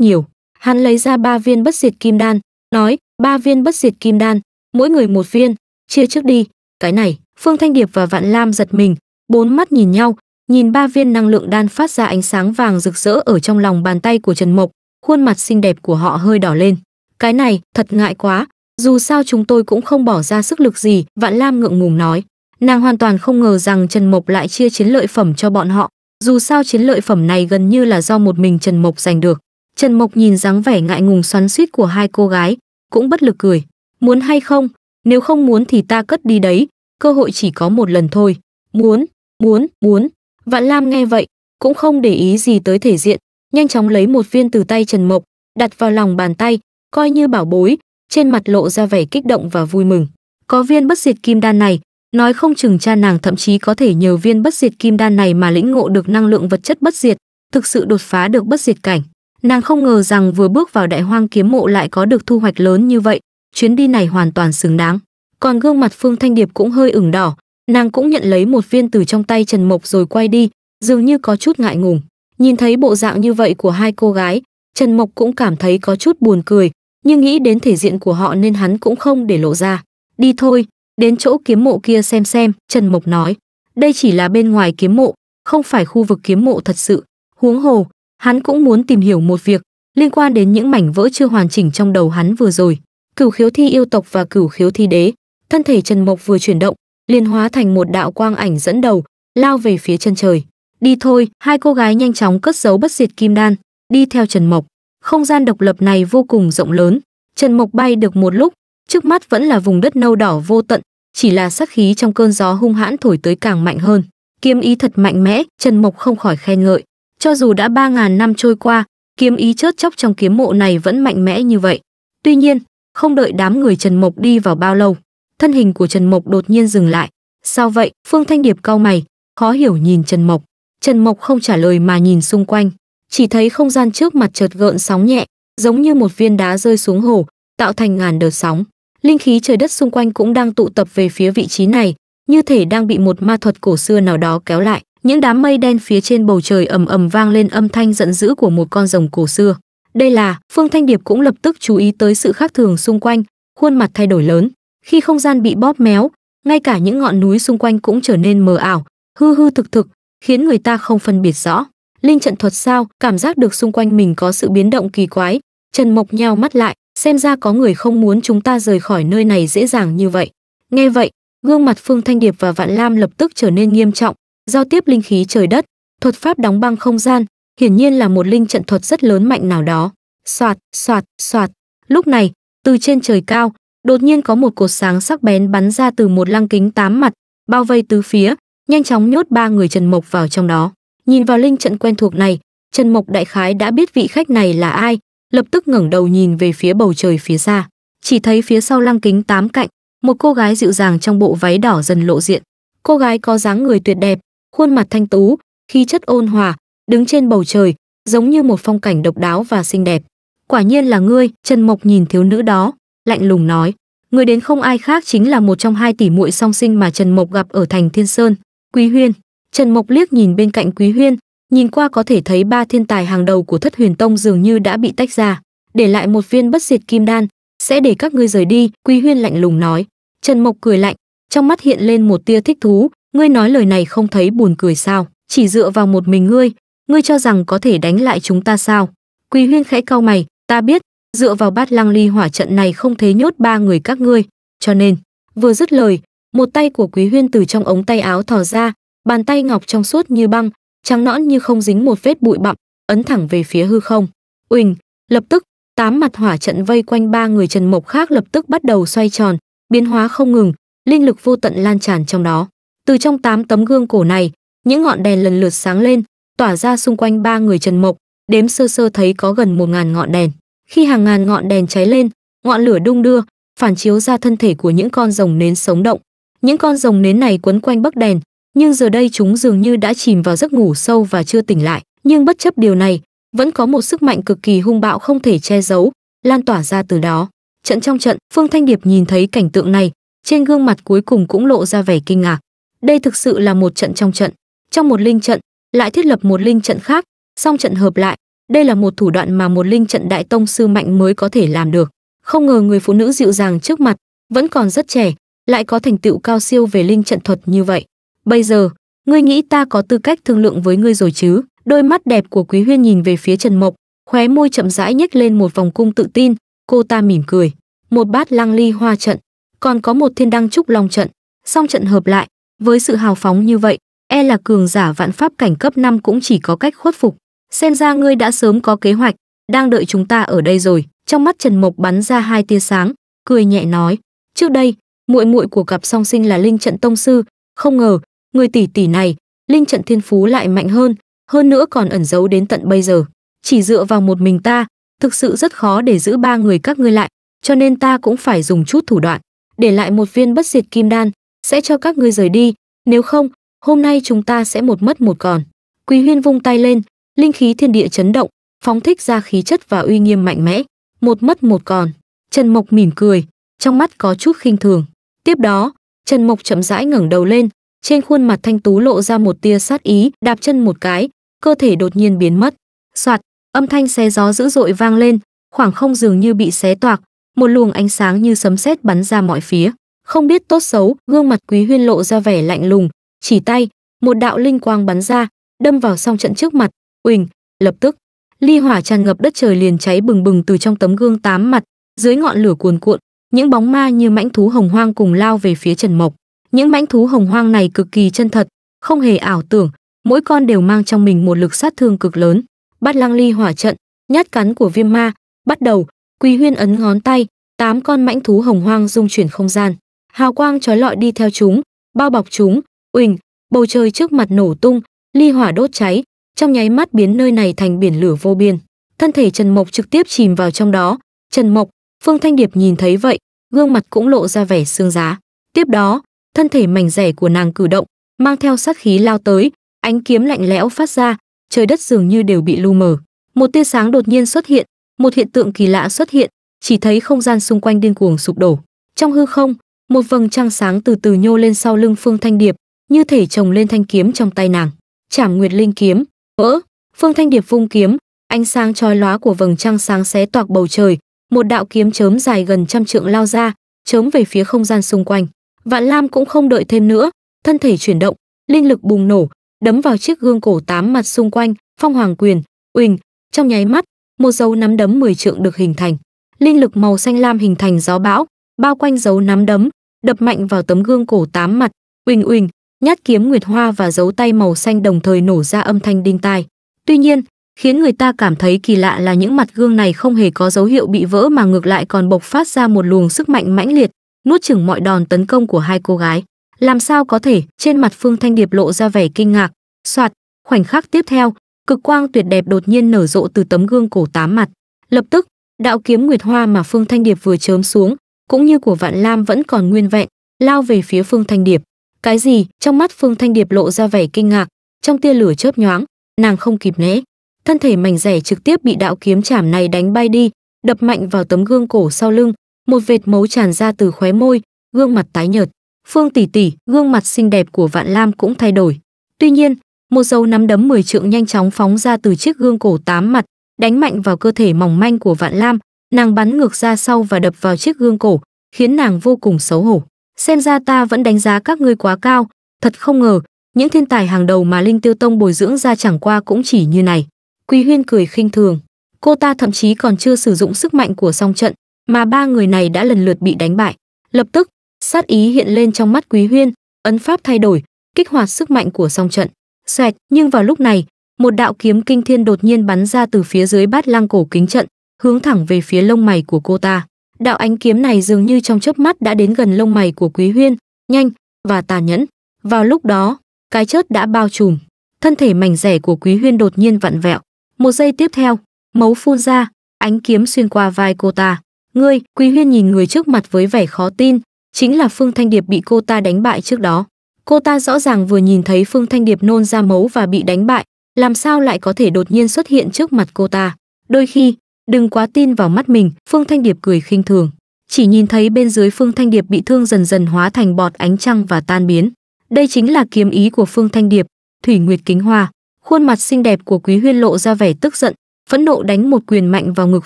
nhiều hắn lấy ra ba viên bất diệt kim đan nói ba viên bất diệt kim đan mỗi người một viên chia trước đi cái này phương thanh điệp và vạn lam giật mình bốn mắt nhìn nhau Nhìn ba viên năng lượng đan phát ra ánh sáng vàng rực rỡ ở trong lòng bàn tay của Trần Mộc, khuôn mặt xinh đẹp của họ hơi đỏ lên. Cái này, thật ngại quá, dù sao chúng tôi cũng không bỏ ra sức lực gì, Vạn Lam ngượng ngùng nói. Nàng hoàn toàn không ngờ rằng Trần Mộc lại chia chiến lợi phẩm cho bọn họ, dù sao chiến lợi phẩm này gần như là do một mình Trần Mộc giành được. Trần Mộc nhìn dáng vẻ ngại ngùng xoắn suýt của hai cô gái, cũng bất lực cười. Muốn hay không? Nếu không muốn thì ta cất đi đấy, cơ hội chỉ có một lần thôi. Muốn, muốn, muốn, Vạn Lam nghe vậy, cũng không để ý gì tới thể diện, nhanh chóng lấy một viên từ tay Trần Mộc, đặt vào lòng bàn tay, coi như bảo bối, trên mặt lộ ra vẻ kích động và vui mừng. Có viên bất diệt kim đan này, nói không chừng cha nàng thậm chí có thể nhờ viên bất diệt kim đan này mà lĩnh ngộ được năng lượng vật chất bất diệt, thực sự đột phá được bất diệt cảnh. Nàng không ngờ rằng vừa bước vào đại hoang kiếm mộ lại có được thu hoạch lớn như vậy, chuyến đi này hoàn toàn xứng đáng. Còn gương mặt Phương Thanh Điệp cũng hơi ửng đỏ, Nàng cũng nhận lấy một viên từ trong tay Trần Mộc rồi quay đi, dường như có chút ngại ngùng. Nhìn thấy bộ dạng như vậy của hai cô gái, Trần Mộc cũng cảm thấy có chút buồn cười, nhưng nghĩ đến thể diện của họ nên hắn cũng không để lộ ra. Đi thôi, đến chỗ kiếm mộ kia xem xem, Trần Mộc nói. Đây chỉ là bên ngoài kiếm mộ, không phải khu vực kiếm mộ thật sự. Huống hồ, hắn cũng muốn tìm hiểu một việc liên quan đến những mảnh vỡ chưa hoàn chỉnh trong đầu hắn vừa rồi. Cửu khiếu thi yêu tộc và cửu khiếu thi đế, thân thể Trần Mộc vừa chuyển động, liền hóa thành một đạo quang ảnh dẫn đầu, lao về phía chân trời. Đi thôi, hai cô gái nhanh chóng cất giấu bất diệt kim đan, đi theo Trần Mộc. Không gian độc lập này vô cùng rộng lớn, Trần Mộc bay được một lúc, trước mắt vẫn là vùng đất nâu đỏ vô tận, chỉ là sát khí trong cơn gió hung hãn thổi tới càng mạnh hơn. Kiếm ý thật mạnh mẽ, Trần Mộc không khỏi khen ngợi. Cho dù đã 3.000 năm trôi qua, kiếm ý chớt chóc trong kiếm mộ này vẫn mạnh mẽ như vậy. Tuy nhiên, không đợi đám người Trần Mộc đi vào bao lâu, thân hình của Trần Mộc đột nhiên dừng lại. Sao vậy? Phương Thanh Điệp cau mày, khó hiểu nhìn Trần Mộc. Trần Mộc không trả lời mà nhìn xung quanh, chỉ thấy không gian trước mặt chợt gợn sóng nhẹ, giống như một viên đá rơi xuống hồ, tạo thành ngàn đợt sóng. Linh khí trời đất xung quanh cũng đang tụ tập về phía vị trí này, như thể đang bị một ma thuật cổ xưa nào đó kéo lại. Những đám mây đen phía trên bầu trời ầm ầm vang lên âm thanh giận dữ của một con rồng cổ xưa. Đây là, Phương Thanh Điệp cũng lập tức chú ý tới sự khác thường xung quanh, khuôn mặt thay đổi lớn, khi không gian bị bóp méo, ngay cả những ngọn núi xung quanh cũng trở nên mờ ảo, hư hư thực thực, khiến người ta không phân biệt rõ. Linh trận thuật sao, cảm giác được xung quanh mình có sự biến động kỳ quái, Trần Mộc nheo mắt lại, xem ra có người không muốn chúng ta rời khỏi nơi này dễ dàng như vậy. Nghe vậy, gương mặt Phương Thanh Điệp và Vạn Lam lập tức trở nên nghiêm trọng, giao tiếp linh khí trời đất, thuật pháp đóng băng không gian, hiển nhiên là một linh trận thuật rất lớn mạnh nào đó. Soạt, soạt, soạt. Lúc này, từ trên trời cao, đột nhiên có một cột sáng sắc bén bắn ra từ một lăng kính tám mặt, bao vây tứ phía, nhanh chóng nhốt ba người Trần Mộc vào trong đó. Nhìn vào linh trận quen thuộc này, Trần Mộc đại khái đã biết vị khách này là ai, lập tức ngẩng đầu nhìn về phía bầu trời phía xa. Chỉ thấy phía sau lăng kính tám cạnh, một cô gái dịu dàng trong bộ váy đỏ dần lộ diện. Cô gái có dáng người tuyệt đẹp, khuôn mặt thanh tú, khí chất ôn hòa, đứng trên bầu trời, giống như một phong cảnh độc đáo và xinh đẹp. Quả nhiên là ngươi, Trần Mộc nhìn thiếu nữ đó, lạnh lùng nói người đến không ai khác chính là một trong hai tỷ muội song sinh mà trần mộc gặp ở thành thiên sơn quý huyên trần mộc liếc nhìn bên cạnh quý huyên nhìn qua có thể thấy ba thiên tài hàng đầu của thất huyền tông dường như đã bị tách ra để lại một viên bất diệt kim đan sẽ để các ngươi rời đi quý huyên lạnh lùng nói trần mộc cười lạnh trong mắt hiện lên một tia thích thú ngươi nói lời này không thấy buồn cười sao chỉ dựa vào một mình ngươi ngươi cho rằng có thể đánh lại chúng ta sao quý huyên khẽ cau mày ta biết dựa vào bát lăng ly hỏa trận này không thấy nhốt ba người các ngươi cho nên vừa dứt lời một tay của quý huyên từ trong ống tay áo thò ra bàn tay ngọc trong suốt như băng trắng nõn như không dính một vết bụi bặm ấn thẳng về phía hư không uỳnh lập tức tám mặt hỏa trận vây quanh ba người trần mộc khác lập tức bắt đầu xoay tròn biến hóa không ngừng linh lực vô tận lan tràn trong đó từ trong tám tấm gương cổ này những ngọn đèn lần lượt sáng lên tỏa ra xung quanh ba người trần mộc đếm sơ sơ thấy có gần một ngàn ngọn đèn khi hàng ngàn ngọn đèn cháy lên, ngọn lửa đung đưa, phản chiếu ra thân thể của những con rồng nến sống động. Những con rồng nến này quấn quanh bấc đèn, nhưng giờ đây chúng dường như đã chìm vào giấc ngủ sâu và chưa tỉnh lại. Nhưng bất chấp điều này, vẫn có một sức mạnh cực kỳ hung bạo không thể che giấu, lan tỏa ra từ đó. Trận trong trận, Phương Thanh Điệp nhìn thấy cảnh tượng này, trên gương mặt cuối cùng cũng lộ ra vẻ kinh ngạc. Đây thực sự là một trận trong trận. Trong một linh trận, lại thiết lập một linh trận khác, song trận hợp lại, đây là một thủ đoạn mà một linh trận đại tông sư mạnh mới có thể làm được. Không ngờ người phụ nữ dịu dàng trước mặt, vẫn còn rất trẻ, lại có thành tựu cao siêu về linh trận thuật như vậy. Bây giờ, ngươi nghĩ ta có tư cách thương lượng với ngươi rồi chứ? Đôi mắt đẹp của Quý Huyên nhìn về phía Trần Mộc, khóe môi chậm rãi nhếch lên một vòng cung tự tin, cô ta mỉm cười. Một bát lăng ly hoa trận, còn có một thiên đăng trúc long trận, song trận hợp lại, với sự hào phóng như vậy, e là cường giả vạn pháp cảnh cấp 5 cũng chỉ có cách khuất phục xem ra ngươi đã sớm có kế hoạch đang đợi chúng ta ở đây rồi trong mắt trần mộc bắn ra hai tia sáng cười nhẹ nói trước đây muội muội của cặp song sinh là linh trận tông sư không ngờ người tỷ tỷ này linh trận thiên phú lại mạnh hơn hơn nữa còn ẩn giấu đến tận bây giờ chỉ dựa vào một mình ta thực sự rất khó để giữ ba người các ngươi lại cho nên ta cũng phải dùng chút thủ đoạn để lại một viên bất diệt kim đan sẽ cho các ngươi rời đi nếu không hôm nay chúng ta sẽ một mất một còn quý huyên vung tay lên linh khí thiên địa chấn động phóng thích ra khí chất và uy nghiêm mạnh mẽ một mất một còn trần mộc mỉm cười trong mắt có chút khinh thường tiếp đó trần mộc chậm rãi ngẩng đầu lên trên khuôn mặt thanh tú lộ ra một tia sát ý đạp chân một cái cơ thể đột nhiên biến mất soạt âm thanh xé gió dữ dội vang lên khoảng không dường như bị xé toạc một luồng ánh sáng như sấm sét bắn ra mọi phía không biết tốt xấu gương mặt quý huyên lộ ra vẻ lạnh lùng chỉ tay một đạo linh quang bắn ra đâm vào song trận trước mặt Uỳnh, lập tức, ly hỏa tràn ngập đất trời liền cháy bừng bừng từ trong tấm gương tám mặt, dưới ngọn lửa cuồn cuộn, những bóng ma như mãnh thú hồng hoang cùng lao về phía Trần Mộc. Những mãnh thú hồng hoang này cực kỳ chân thật, không hề ảo tưởng, mỗi con đều mang trong mình một lực sát thương cực lớn. Bát Lăng Ly hỏa trận, nhát cắn của Viêm Ma, bắt đầu, Quý Huyên ấn ngón tay, tám con mãnh thú hồng hoang dung chuyển không gian, hào quang trói lọi đi theo chúng, bao bọc chúng, uỳnh, bầu trời trước mặt nổ tung, ly hỏa đốt cháy, trong nháy mắt biến nơi này thành biển lửa vô biên. Thân thể Trần Mộc trực tiếp chìm vào trong đó. Trần Mộc, Phương Thanh Điệp nhìn thấy vậy, gương mặt cũng lộ ra vẻ xương giá. Tiếp đó, thân thể mảnh rẻ của nàng cử động, mang theo sát khí lao tới, ánh kiếm lạnh lẽo phát ra, trời đất dường như đều bị lu mờ. Một tia sáng đột nhiên xuất hiện, một hiện tượng kỳ lạ xuất hiện, chỉ thấy không gian xung quanh điên cuồng sụp đổ. Trong hư không, một vầng trăng sáng từ từ nhô lên sau lưng Phương Thanh Điệp, như thể trồng lên thanh kiếm trong tay nàng. Trảm Nguyệt Linh kiếm, Vỡ, Phương Thanh Điệp vung kiếm, ánh sáng chói lóa của vầng trăng sáng xé toạc bầu trời, một đạo kiếm chớm dài gần trăm trượng lao ra, chớm về phía không gian xung quanh. Vạn Lam cũng không đợi thêm nữa, thân thể chuyển động, linh lực bùng nổ, đấm vào chiếc gương cổ tám mặt xung quanh, phong hoàng quyền, uỳnh, trong nháy mắt, một dấu nắm đấm 10 trượng được hình thành. Linh lực màu xanh lam hình thành gió bão, bao quanh dấu nắm đấm, đập mạnh vào tấm gương cổ tám mặt, uỳnh uỳnh, nhát kiếm nguyệt hoa và dấu tay màu xanh đồng thời nổ ra âm thanh đinh tai. Tuy nhiên, khiến người ta cảm thấy kỳ lạ là những mặt gương này không hề có dấu hiệu bị vỡ mà ngược lại còn bộc phát ra một luồng sức mạnh mãnh liệt, nuốt chửng mọi đòn tấn công của hai cô gái. Làm sao có thể? Trên mặt Phương Thanh Điệp lộ ra vẻ kinh ngạc. Soạt, khoảnh khắc tiếp theo, cực quang tuyệt đẹp đột nhiên nở rộ từ tấm gương cổ tám mặt. Lập tức, đạo kiếm nguyệt hoa mà Phương Thanh Điệp vừa chớm xuống, cũng như của Vạn Lam vẫn còn nguyên vẹn, lao về phía Phương Thanh Điệp. Cái gì? Trong mắt Phương Thanh Điệp lộ ra vẻ kinh ngạc, trong tia lửa chớp nhoáng, nàng không kịp né. Thân thể mảnh rẻ trực tiếp bị đạo kiếm chảm này đánh bay đi, đập mạnh vào tấm gương cổ sau lưng, một vệt máu tràn ra từ khóe môi, gương mặt tái nhợt. Phương tỷ tỷ, gương mặt xinh đẹp của Vạn Lam cũng thay đổi. Tuy nhiên, một dấu nắm đấm mười trượng nhanh chóng phóng ra từ chiếc gương cổ tám mặt, đánh mạnh vào cơ thể mỏng manh của Vạn Lam, nàng bắn ngược ra sau và đập vào chiếc gương cổ, khiến nàng vô cùng xấu hổ xem ra ta vẫn đánh giá các ngươi quá cao thật không ngờ những thiên tài hàng đầu mà linh tiêu tông bồi dưỡng ra chẳng qua cũng chỉ như này quý huyên cười khinh thường cô ta thậm chí còn chưa sử dụng sức mạnh của song trận mà ba người này đã lần lượt bị đánh bại lập tức sát ý hiện lên trong mắt quý huyên ấn pháp thay đổi kích hoạt sức mạnh của song trận xoẹt nhưng vào lúc này một đạo kiếm kinh thiên đột nhiên bắn ra từ phía dưới bát lăng cổ kính trận hướng thẳng về phía lông mày của cô ta đạo ánh kiếm này dường như trong chớp mắt đã đến gần lông mày của quý huyên nhanh và tàn nhẫn vào lúc đó cái chớp đã bao trùm thân thể mảnh rẻ của quý huyên đột nhiên vặn vẹo một giây tiếp theo máu phun ra ánh kiếm xuyên qua vai cô ta ngươi quý huyên nhìn người trước mặt với vẻ khó tin chính là phương thanh điệp bị cô ta đánh bại trước đó cô ta rõ ràng vừa nhìn thấy phương thanh điệp nôn ra máu và bị đánh bại làm sao lại có thể đột nhiên xuất hiện trước mặt cô ta đôi khi Đừng quá tin vào mắt mình, Phương Thanh Điệp cười khinh thường. Chỉ nhìn thấy bên dưới Phương Thanh Điệp bị thương dần dần hóa thành bọt ánh trăng và tan biến. Đây chính là kiếm ý của Phương Thanh Điệp, Thủy Nguyệt Kính Hoa. Khuôn mặt xinh đẹp của Quý Huyên lộ ra vẻ tức giận, phẫn nộ đánh một quyền mạnh vào ngực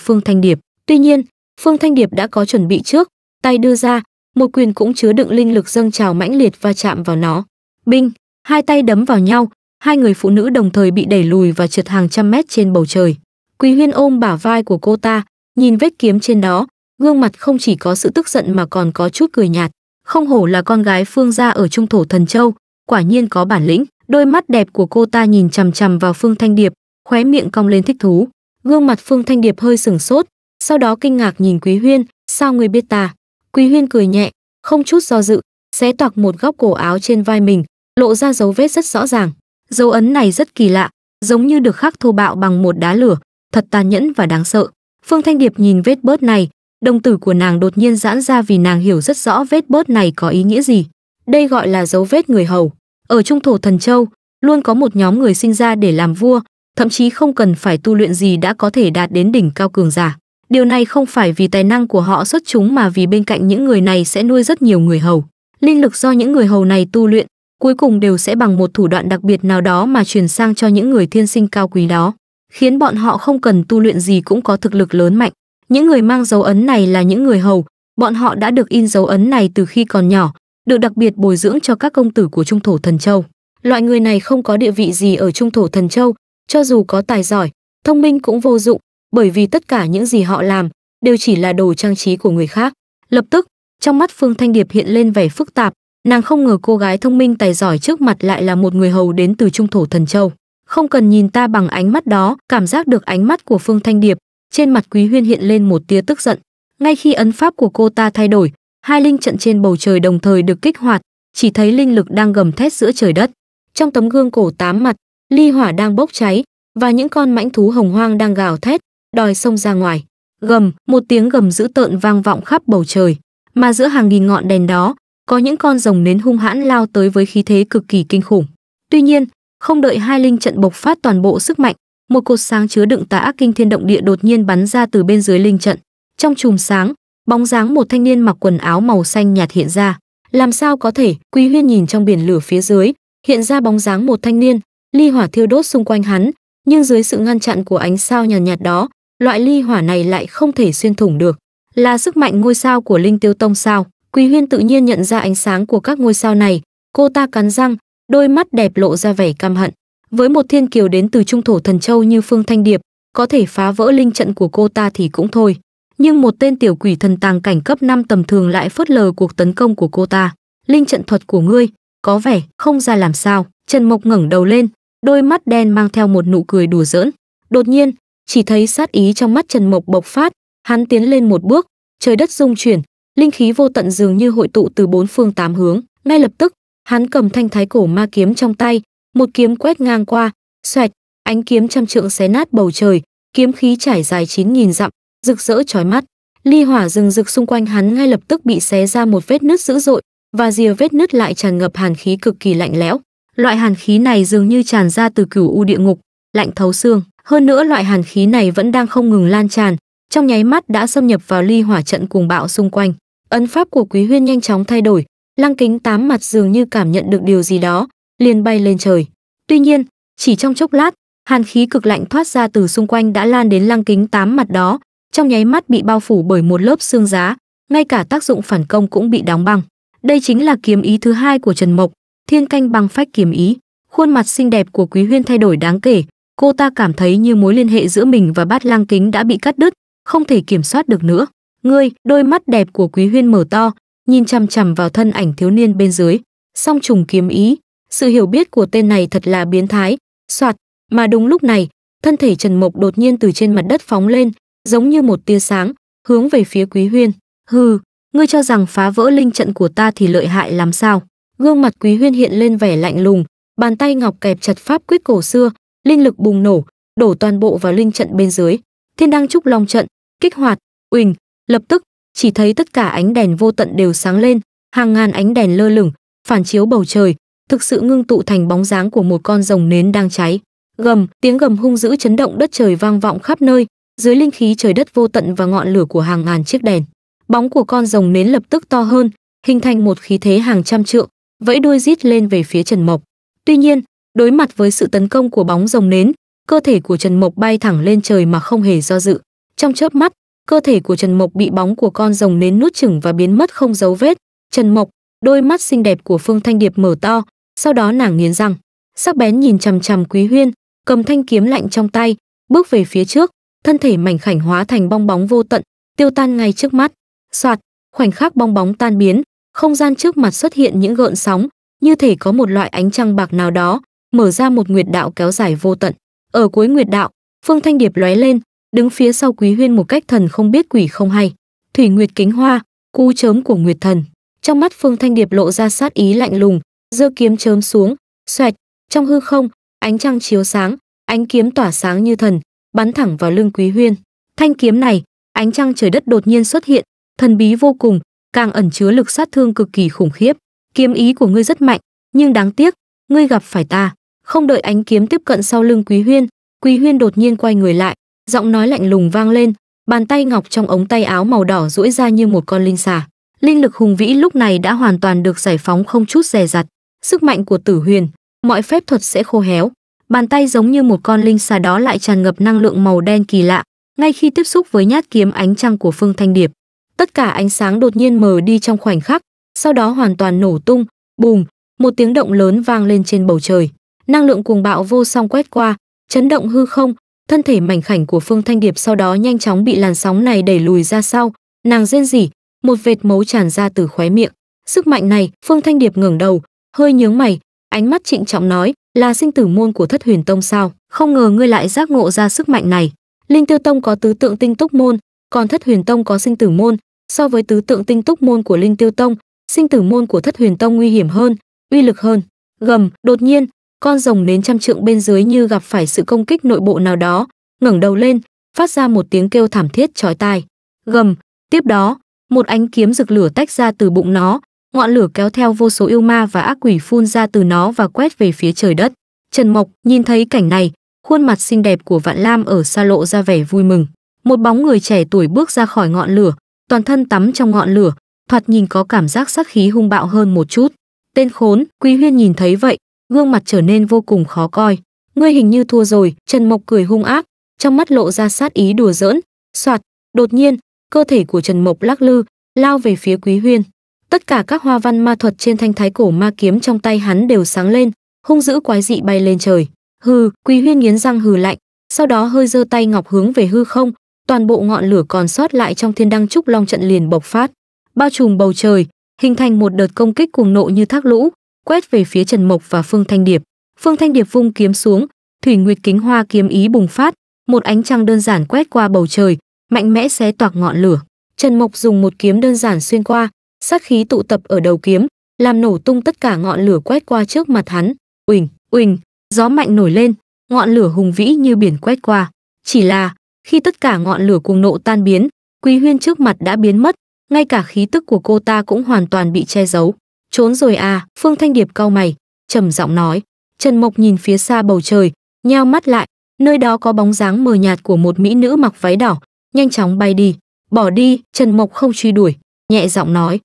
Phương Thanh Điệp. Tuy nhiên, Phương Thanh Điệp đã có chuẩn bị trước, tay đưa ra, một quyền cũng chứa đựng linh lực dâng trào mãnh liệt va chạm vào nó. Binh, hai tay đấm vào nhau, hai người phụ nữ đồng thời bị đẩy lùi và trượt hàng trăm mét trên bầu trời. Quý Huyên ôm bả vai của cô ta, nhìn vết kiếm trên đó, gương mặt không chỉ có sự tức giận mà còn có chút cười nhạt. Không hổ là con gái Phương gia ở Trung thổ Thần Châu, quả nhiên có bản lĩnh. Đôi mắt đẹp của cô ta nhìn chằm chằm vào Phương Thanh Điệp, khóe miệng cong lên thích thú. Gương mặt Phương Thanh Điệp hơi sửng sốt, sau đó kinh ngạc nhìn Quý Huyên, "Sao người biết ta?" Quý Huyên cười nhẹ, không chút do dự, xé toạc một góc cổ áo trên vai mình, lộ ra dấu vết rất rõ ràng. Dấu ấn này rất kỳ lạ, giống như được khắc thô bạo bằng một đá lửa, thật tàn nhẫn và đáng sợ. Phương Thanh Điệp nhìn vết bớt này, đồng tử của nàng đột nhiên giãn ra vì nàng hiểu rất rõ vết bớt này có ý nghĩa gì. Đây gọi là dấu vết người hầu. Ở trung thổ thần châu, luôn có một nhóm người sinh ra để làm vua, thậm chí không cần phải tu luyện gì đã có thể đạt đến đỉnh cao cường giả. Điều này không phải vì tài năng của họ xuất chúng mà vì bên cạnh những người này sẽ nuôi rất nhiều người hầu. Linh lực do những người hầu này tu luyện, cuối cùng đều sẽ bằng một thủ đoạn đặc biệt nào đó mà truyền sang cho những người thiên sinh cao quý đó khiến bọn họ không cần tu luyện gì cũng có thực lực lớn mạnh. Những người mang dấu ấn này là những người hầu, bọn họ đã được in dấu ấn này từ khi còn nhỏ, được đặc biệt bồi dưỡng cho các công tử của Trung thổ thần châu. Loại người này không có địa vị gì ở Trung thổ thần châu, cho dù có tài giỏi, thông minh cũng vô dụng, bởi vì tất cả những gì họ làm đều chỉ là đồ trang trí của người khác. Lập tức, trong mắt Phương Thanh Điệp hiện lên vẻ phức tạp, nàng không ngờ cô gái thông minh tài giỏi trước mặt lại là một người hầu đến từ Trung thổ thần châu không cần nhìn ta bằng ánh mắt đó cảm giác được ánh mắt của phương thanh điệp trên mặt quý huyên hiện lên một tia tức giận ngay khi ấn pháp của cô ta thay đổi hai linh trận trên bầu trời đồng thời được kích hoạt chỉ thấy linh lực đang gầm thét giữa trời đất trong tấm gương cổ tám mặt ly hỏa đang bốc cháy và những con mãnh thú hồng hoang đang gào thét đòi xông ra ngoài gầm một tiếng gầm dữ tợn vang vọng khắp bầu trời mà giữa hàng nghìn ngọn đèn đó có những con rồng nến hung hãn lao tới với khí thế cực kỳ kinh khủng tuy nhiên không đợi hai linh trận bộc phát toàn bộ sức mạnh, một cột sáng chứa đựng tà ác kinh thiên động địa đột nhiên bắn ra từ bên dưới linh trận. Trong chùm sáng, bóng dáng một thanh niên mặc quần áo màu xanh nhạt hiện ra. Làm sao có thể? Quý Huyên nhìn trong biển lửa phía dưới, hiện ra bóng dáng một thanh niên, ly hỏa thiêu đốt xung quanh hắn, nhưng dưới sự ngăn chặn của ánh sao nhàn nhạt, nhạt đó, loại ly hỏa này lại không thể xuyên thủng được. Là sức mạnh ngôi sao của Linh Tiêu Tông sao? Quý Huyên tự nhiên nhận ra ánh sáng của các ngôi sao này, cô ta cắn răng, đôi mắt đẹp lộ ra vẻ căm hận. Với một thiên kiều đến từ trung thổ thần châu như Phương Thanh Điệp, có thể phá vỡ linh trận của cô ta thì cũng thôi. Nhưng một tên tiểu quỷ thần tàng cảnh cấp 5 tầm thường lại phớt lờ cuộc tấn công của cô ta. Linh trận thuật của ngươi, có vẻ không ra làm sao. Trần Mộc ngẩng đầu lên, đôi mắt đen mang theo một nụ cười đùa giỡn. Đột nhiên, chỉ thấy sát ý trong mắt Trần Mộc bộc phát, hắn tiến lên một bước, trời đất rung chuyển, linh khí vô tận dường như hội tụ từ bốn phương tám hướng, ngay lập tức, Hắn cầm thanh thái cổ ma kiếm trong tay, một kiếm quét ngang qua, xoẹt, ánh kiếm trăm trượng xé nát bầu trời, kiếm khí trải dài chín nghìn dặm, rực rỡ chói mắt. Ly hỏa rừng rực xung quanh hắn ngay lập tức bị xé ra một vết nứt dữ dội, và rìa vết nứt lại tràn ngập hàn khí cực kỳ lạnh lẽo. Loại hàn khí này dường như tràn ra từ cửu u địa ngục, lạnh thấu xương. Hơn nữa loại hàn khí này vẫn đang không ngừng lan tràn, trong nháy mắt đã xâm nhập vào ly hỏa trận cuồng bạo xung quanh. Ấn pháp của Quý Huyên nhanh chóng thay đổi, Lăng kính tám mặt dường như cảm nhận được điều gì đó, liền bay lên trời. Tuy nhiên, chỉ trong chốc lát, hàn khí cực lạnh thoát ra từ xung quanh đã lan đến lăng kính tám mặt đó, trong nháy mắt bị bao phủ bởi một lớp xương giá, ngay cả tác dụng phản công cũng bị đóng băng. Đây chính là kiếm ý thứ hai của Trần Mộc, thiên canh băng phách kiếm ý. Khuôn mặt xinh đẹp của Quý Huyên thay đổi đáng kể, cô ta cảm thấy như mối liên hệ giữa mình và bát lăng kính đã bị cắt đứt, không thể kiểm soát được nữa. Ngươi, đôi mắt đẹp của Quý Huyên mở to, nhìn chằm chằm vào thân ảnh thiếu niên bên dưới, song trùng kiếm ý, sự hiểu biết của tên này thật là biến thái, soạt, mà đúng lúc này, thân thể Trần Mộc đột nhiên từ trên mặt đất phóng lên, giống như một tia sáng, hướng về phía Quý Huyên. Hừ, ngươi cho rằng phá vỡ linh trận của ta thì lợi hại làm sao? Gương mặt Quý Huyên hiện lên vẻ lạnh lùng, bàn tay ngọc kẹp chặt pháp quyết cổ xưa, linh lực bùng nổ, đổ toàn bộ vào linh trận bên dưới. Thiên đăng trúc long trận, kích hoạt, uỳnh, lập tức, chỉ thấy tất cả ánh đèn vô tận đều sáng lên, hàng ngàn ánh đèn lơ lửng, phản chiếu bầu trời, thực sự ngưng tụ thành bóng dáng của một con rồng nến đang cháy. Gầm, tiếng gầm hung dữ chấn động đất trời vang vọng khắp nơi, dưới linh khí trời đất vô tận và ngọn lửa của hàng ngàn chiếc đèn. Bóng của con rồng nến lập tức to hơn, hình thành một khí thế hàng trăm trượng, vẫy đuôi rít lên về phía Trần Mộc. Tuy nhiên, đối mặt với sự tấn công của bóng rồng nến, cơ thể của Trần Mộc bay thẳng lên trời mà không hề do dự. Trong chớp mắt, cơ thể của Trần Mộc bị bóng của con rồng nến nuốt chửng và biến mất không dấu vết. Trần Mộc, đôi mắt xinh đẹp của Phương Thanh Điệp mở to, sau đó nàng nghiến răng, sắc bén nhìn chằm chằm Quý Huyên, cầm thanh kiếm lạnh trong tay, bước về phía trước, thân thể mảnh khảnh hóa thành bong bóng vô tận, tiêu tan ngay trước mắt. Soạt, khoảnh khắc bong bóng tan biến, không gian trước mặt xuất hiện những gợn sóng, như thể có một loại ánh trăng bạc nào đó, mở ra một nguyệt đạo kéo dài vô tận. Ở cuối nguyệt đạo, Phương Thanh Điệp lóe lên, đứng phía sau quý huyên một cách thần không biết quỷ không hay thủy nguyệt kính hoa cu chớm của nguyệt thần trong mắt phương thanh điệp lộ ra sát ý lạnh lùng giơ kiếm chớm xuống xoẹt trong hư không ánh trăng chiếu sáng ánh kiếm tỏa sáng như thần bắn thẳng vào lưng quý huyên thanh kiếm này ánh trăng trời đất đột nhiên xuất hiện thần bí vô cùng càng ẩn chứa lực sát thương cực kỳ khủng khiếp kiếm ý của ngươi rất mạnh nhưng đáng tiếc ngươi gặp phải ta không đợi ánh kiếm tiếp cận sau lưng quý huyên quý huyên đột nhiên quay người lại giọng nói lạnh lùng vang lên bàn tay ngọc trong ống tay áo màu đỏ duỗi ra như một con linh xà linh lực hùng vĩ lúc này đã hoàn toàn được giải phóng không chút dè dặt sức mạnh của tử huyền mọi phép thuật sẽ khô héo bàn tay giống như một con linh xà đó lại tràn ngập năng lượng màu đen kỳ lạ ngay khi tiếp xúc với nhát kiếm ánh trăng của phương thanh điệp tất cả ánh sáng đột nhiên mờ đi trong khoảnh khắc sau đó hoàn toàn nổ tung bùm một tiếng động lớn vang lên trên bầu trời năng lượng cuồng bạo vô song quét qua chấn động hư không thân thể mảnh khảnh của phương thanh điệp sau đó nhanh chóng bị làn sóng này đẩy lùi ra sau nàng rên rỉ một vệt máu tràn ra từ khóe miệng sức mạnh này phương thanh điệp ngẩng đầu hơi nhướng mày ánh mắt trịnh trọng nói là sinh tử môn của thất huyền tông sao không ngờ ngươi lại giác ngộ ra sức mạnh này linh tiêu tông có tứ tượng tinh túc môn còn thất huyền tông có sinh tử môn so với tứ tượng tinh túc môn của linh tiêu tông sinh tử môn của thất huyền tông nguy hiểm hơn uy lực hơn gầm đột nhiên con rồng đến trăm trượng bên dưới như gặp phải sự công kích nội bộ nào đó, ngẩng đầu lên, phát ra một tiếng kêu thảm thiết chói tai. Gầm, tiếp đó, một ánh kiếm rực lửa tách ra từ bụng nó, ngọn lửa kéo theo vô số yêu ma và ác quỷ phun ra từ nó và quét về phía trời đất. Trần Mộc nhìn thấy cảnh này, khuôn mặt xinh đẹp của Vạn Lam ở xa lộ ra vẻ vui mừng. Một bóng người trẻ tuổi bước ra khỏi ngọn lửa, toàn thân tắm trong ngọn lửa, thoạt nhìn có cảm giác sát khí hung bạo hơn một chút. Tên khốn, Quý Huyên nhìn thấy vậy, gương mặt trở nên vô cùng khó coi. Ngươi hình như thua rồi, Trần Mộc cười hung ác, trong mắt lộ ra sát ý đùa giỡn. Soạt, đột nhiên, cơ thể của Trần Mộc lắc lư, lao về phía Quý Huyên. Tất cả các hoa văn ma thuật trên thanh thái cổ ma kiếm trong tay hắn đều sáng lên, hung dữ quái dị bay lên trời. Hừ, Quý Huyên nghiến răng hừ lạnh, sau đó hơi giơ tay ngọc hướng về hư không, toàn bộ ngọn lửa còn sót lại trong thiên đăng trúc long trận liền bộc phát, bao trùm bầu trời, hình thành một đợt công kích cuồng nộ như thác lũ, quét về phía Trần Mộc và Phương Thanh Điệp. Phương Thanh Điệp vung kiếm xuống, Thủy Nguyệt Kính Hoa kiếm ý bùng phát, một ánh trăng đơn giản quét qua bầu trời, mạnh mẽ xé toạc ngọn lửa. Trần Mộc dùng một kiếm đơn giản xuyên qua, sát khí tụ tập ở đầu kiếm, làm nổ tung tất cả ngọn lửa quét qua trước mặt hắn. Uỳnh, uỳnh, gió mạnh nổi lên, ngọn lửa hùng vĩ như biển quét qua. Chỉ là, khi tất cả ngọn lửa cuồng nộ tan biến, Quý Huyên trước mặt đã biến mất, ngay cả khí tức của cô ta cũng hoàn toàn bị che giấu. Trốn rồi à, Phương Thanh Điệp cau mày, trầm giọng nói. Trần Mộc nhìn phía xa bầu trời, nheo mắt lại, nơi đó có bóng dáng mờ nhạt của một mỹ nữ mặc váy đỏ, nhanh chóng bay đi. Bỏ đi, Trần Mộc không truy đuổi, nhẹ giọng nói.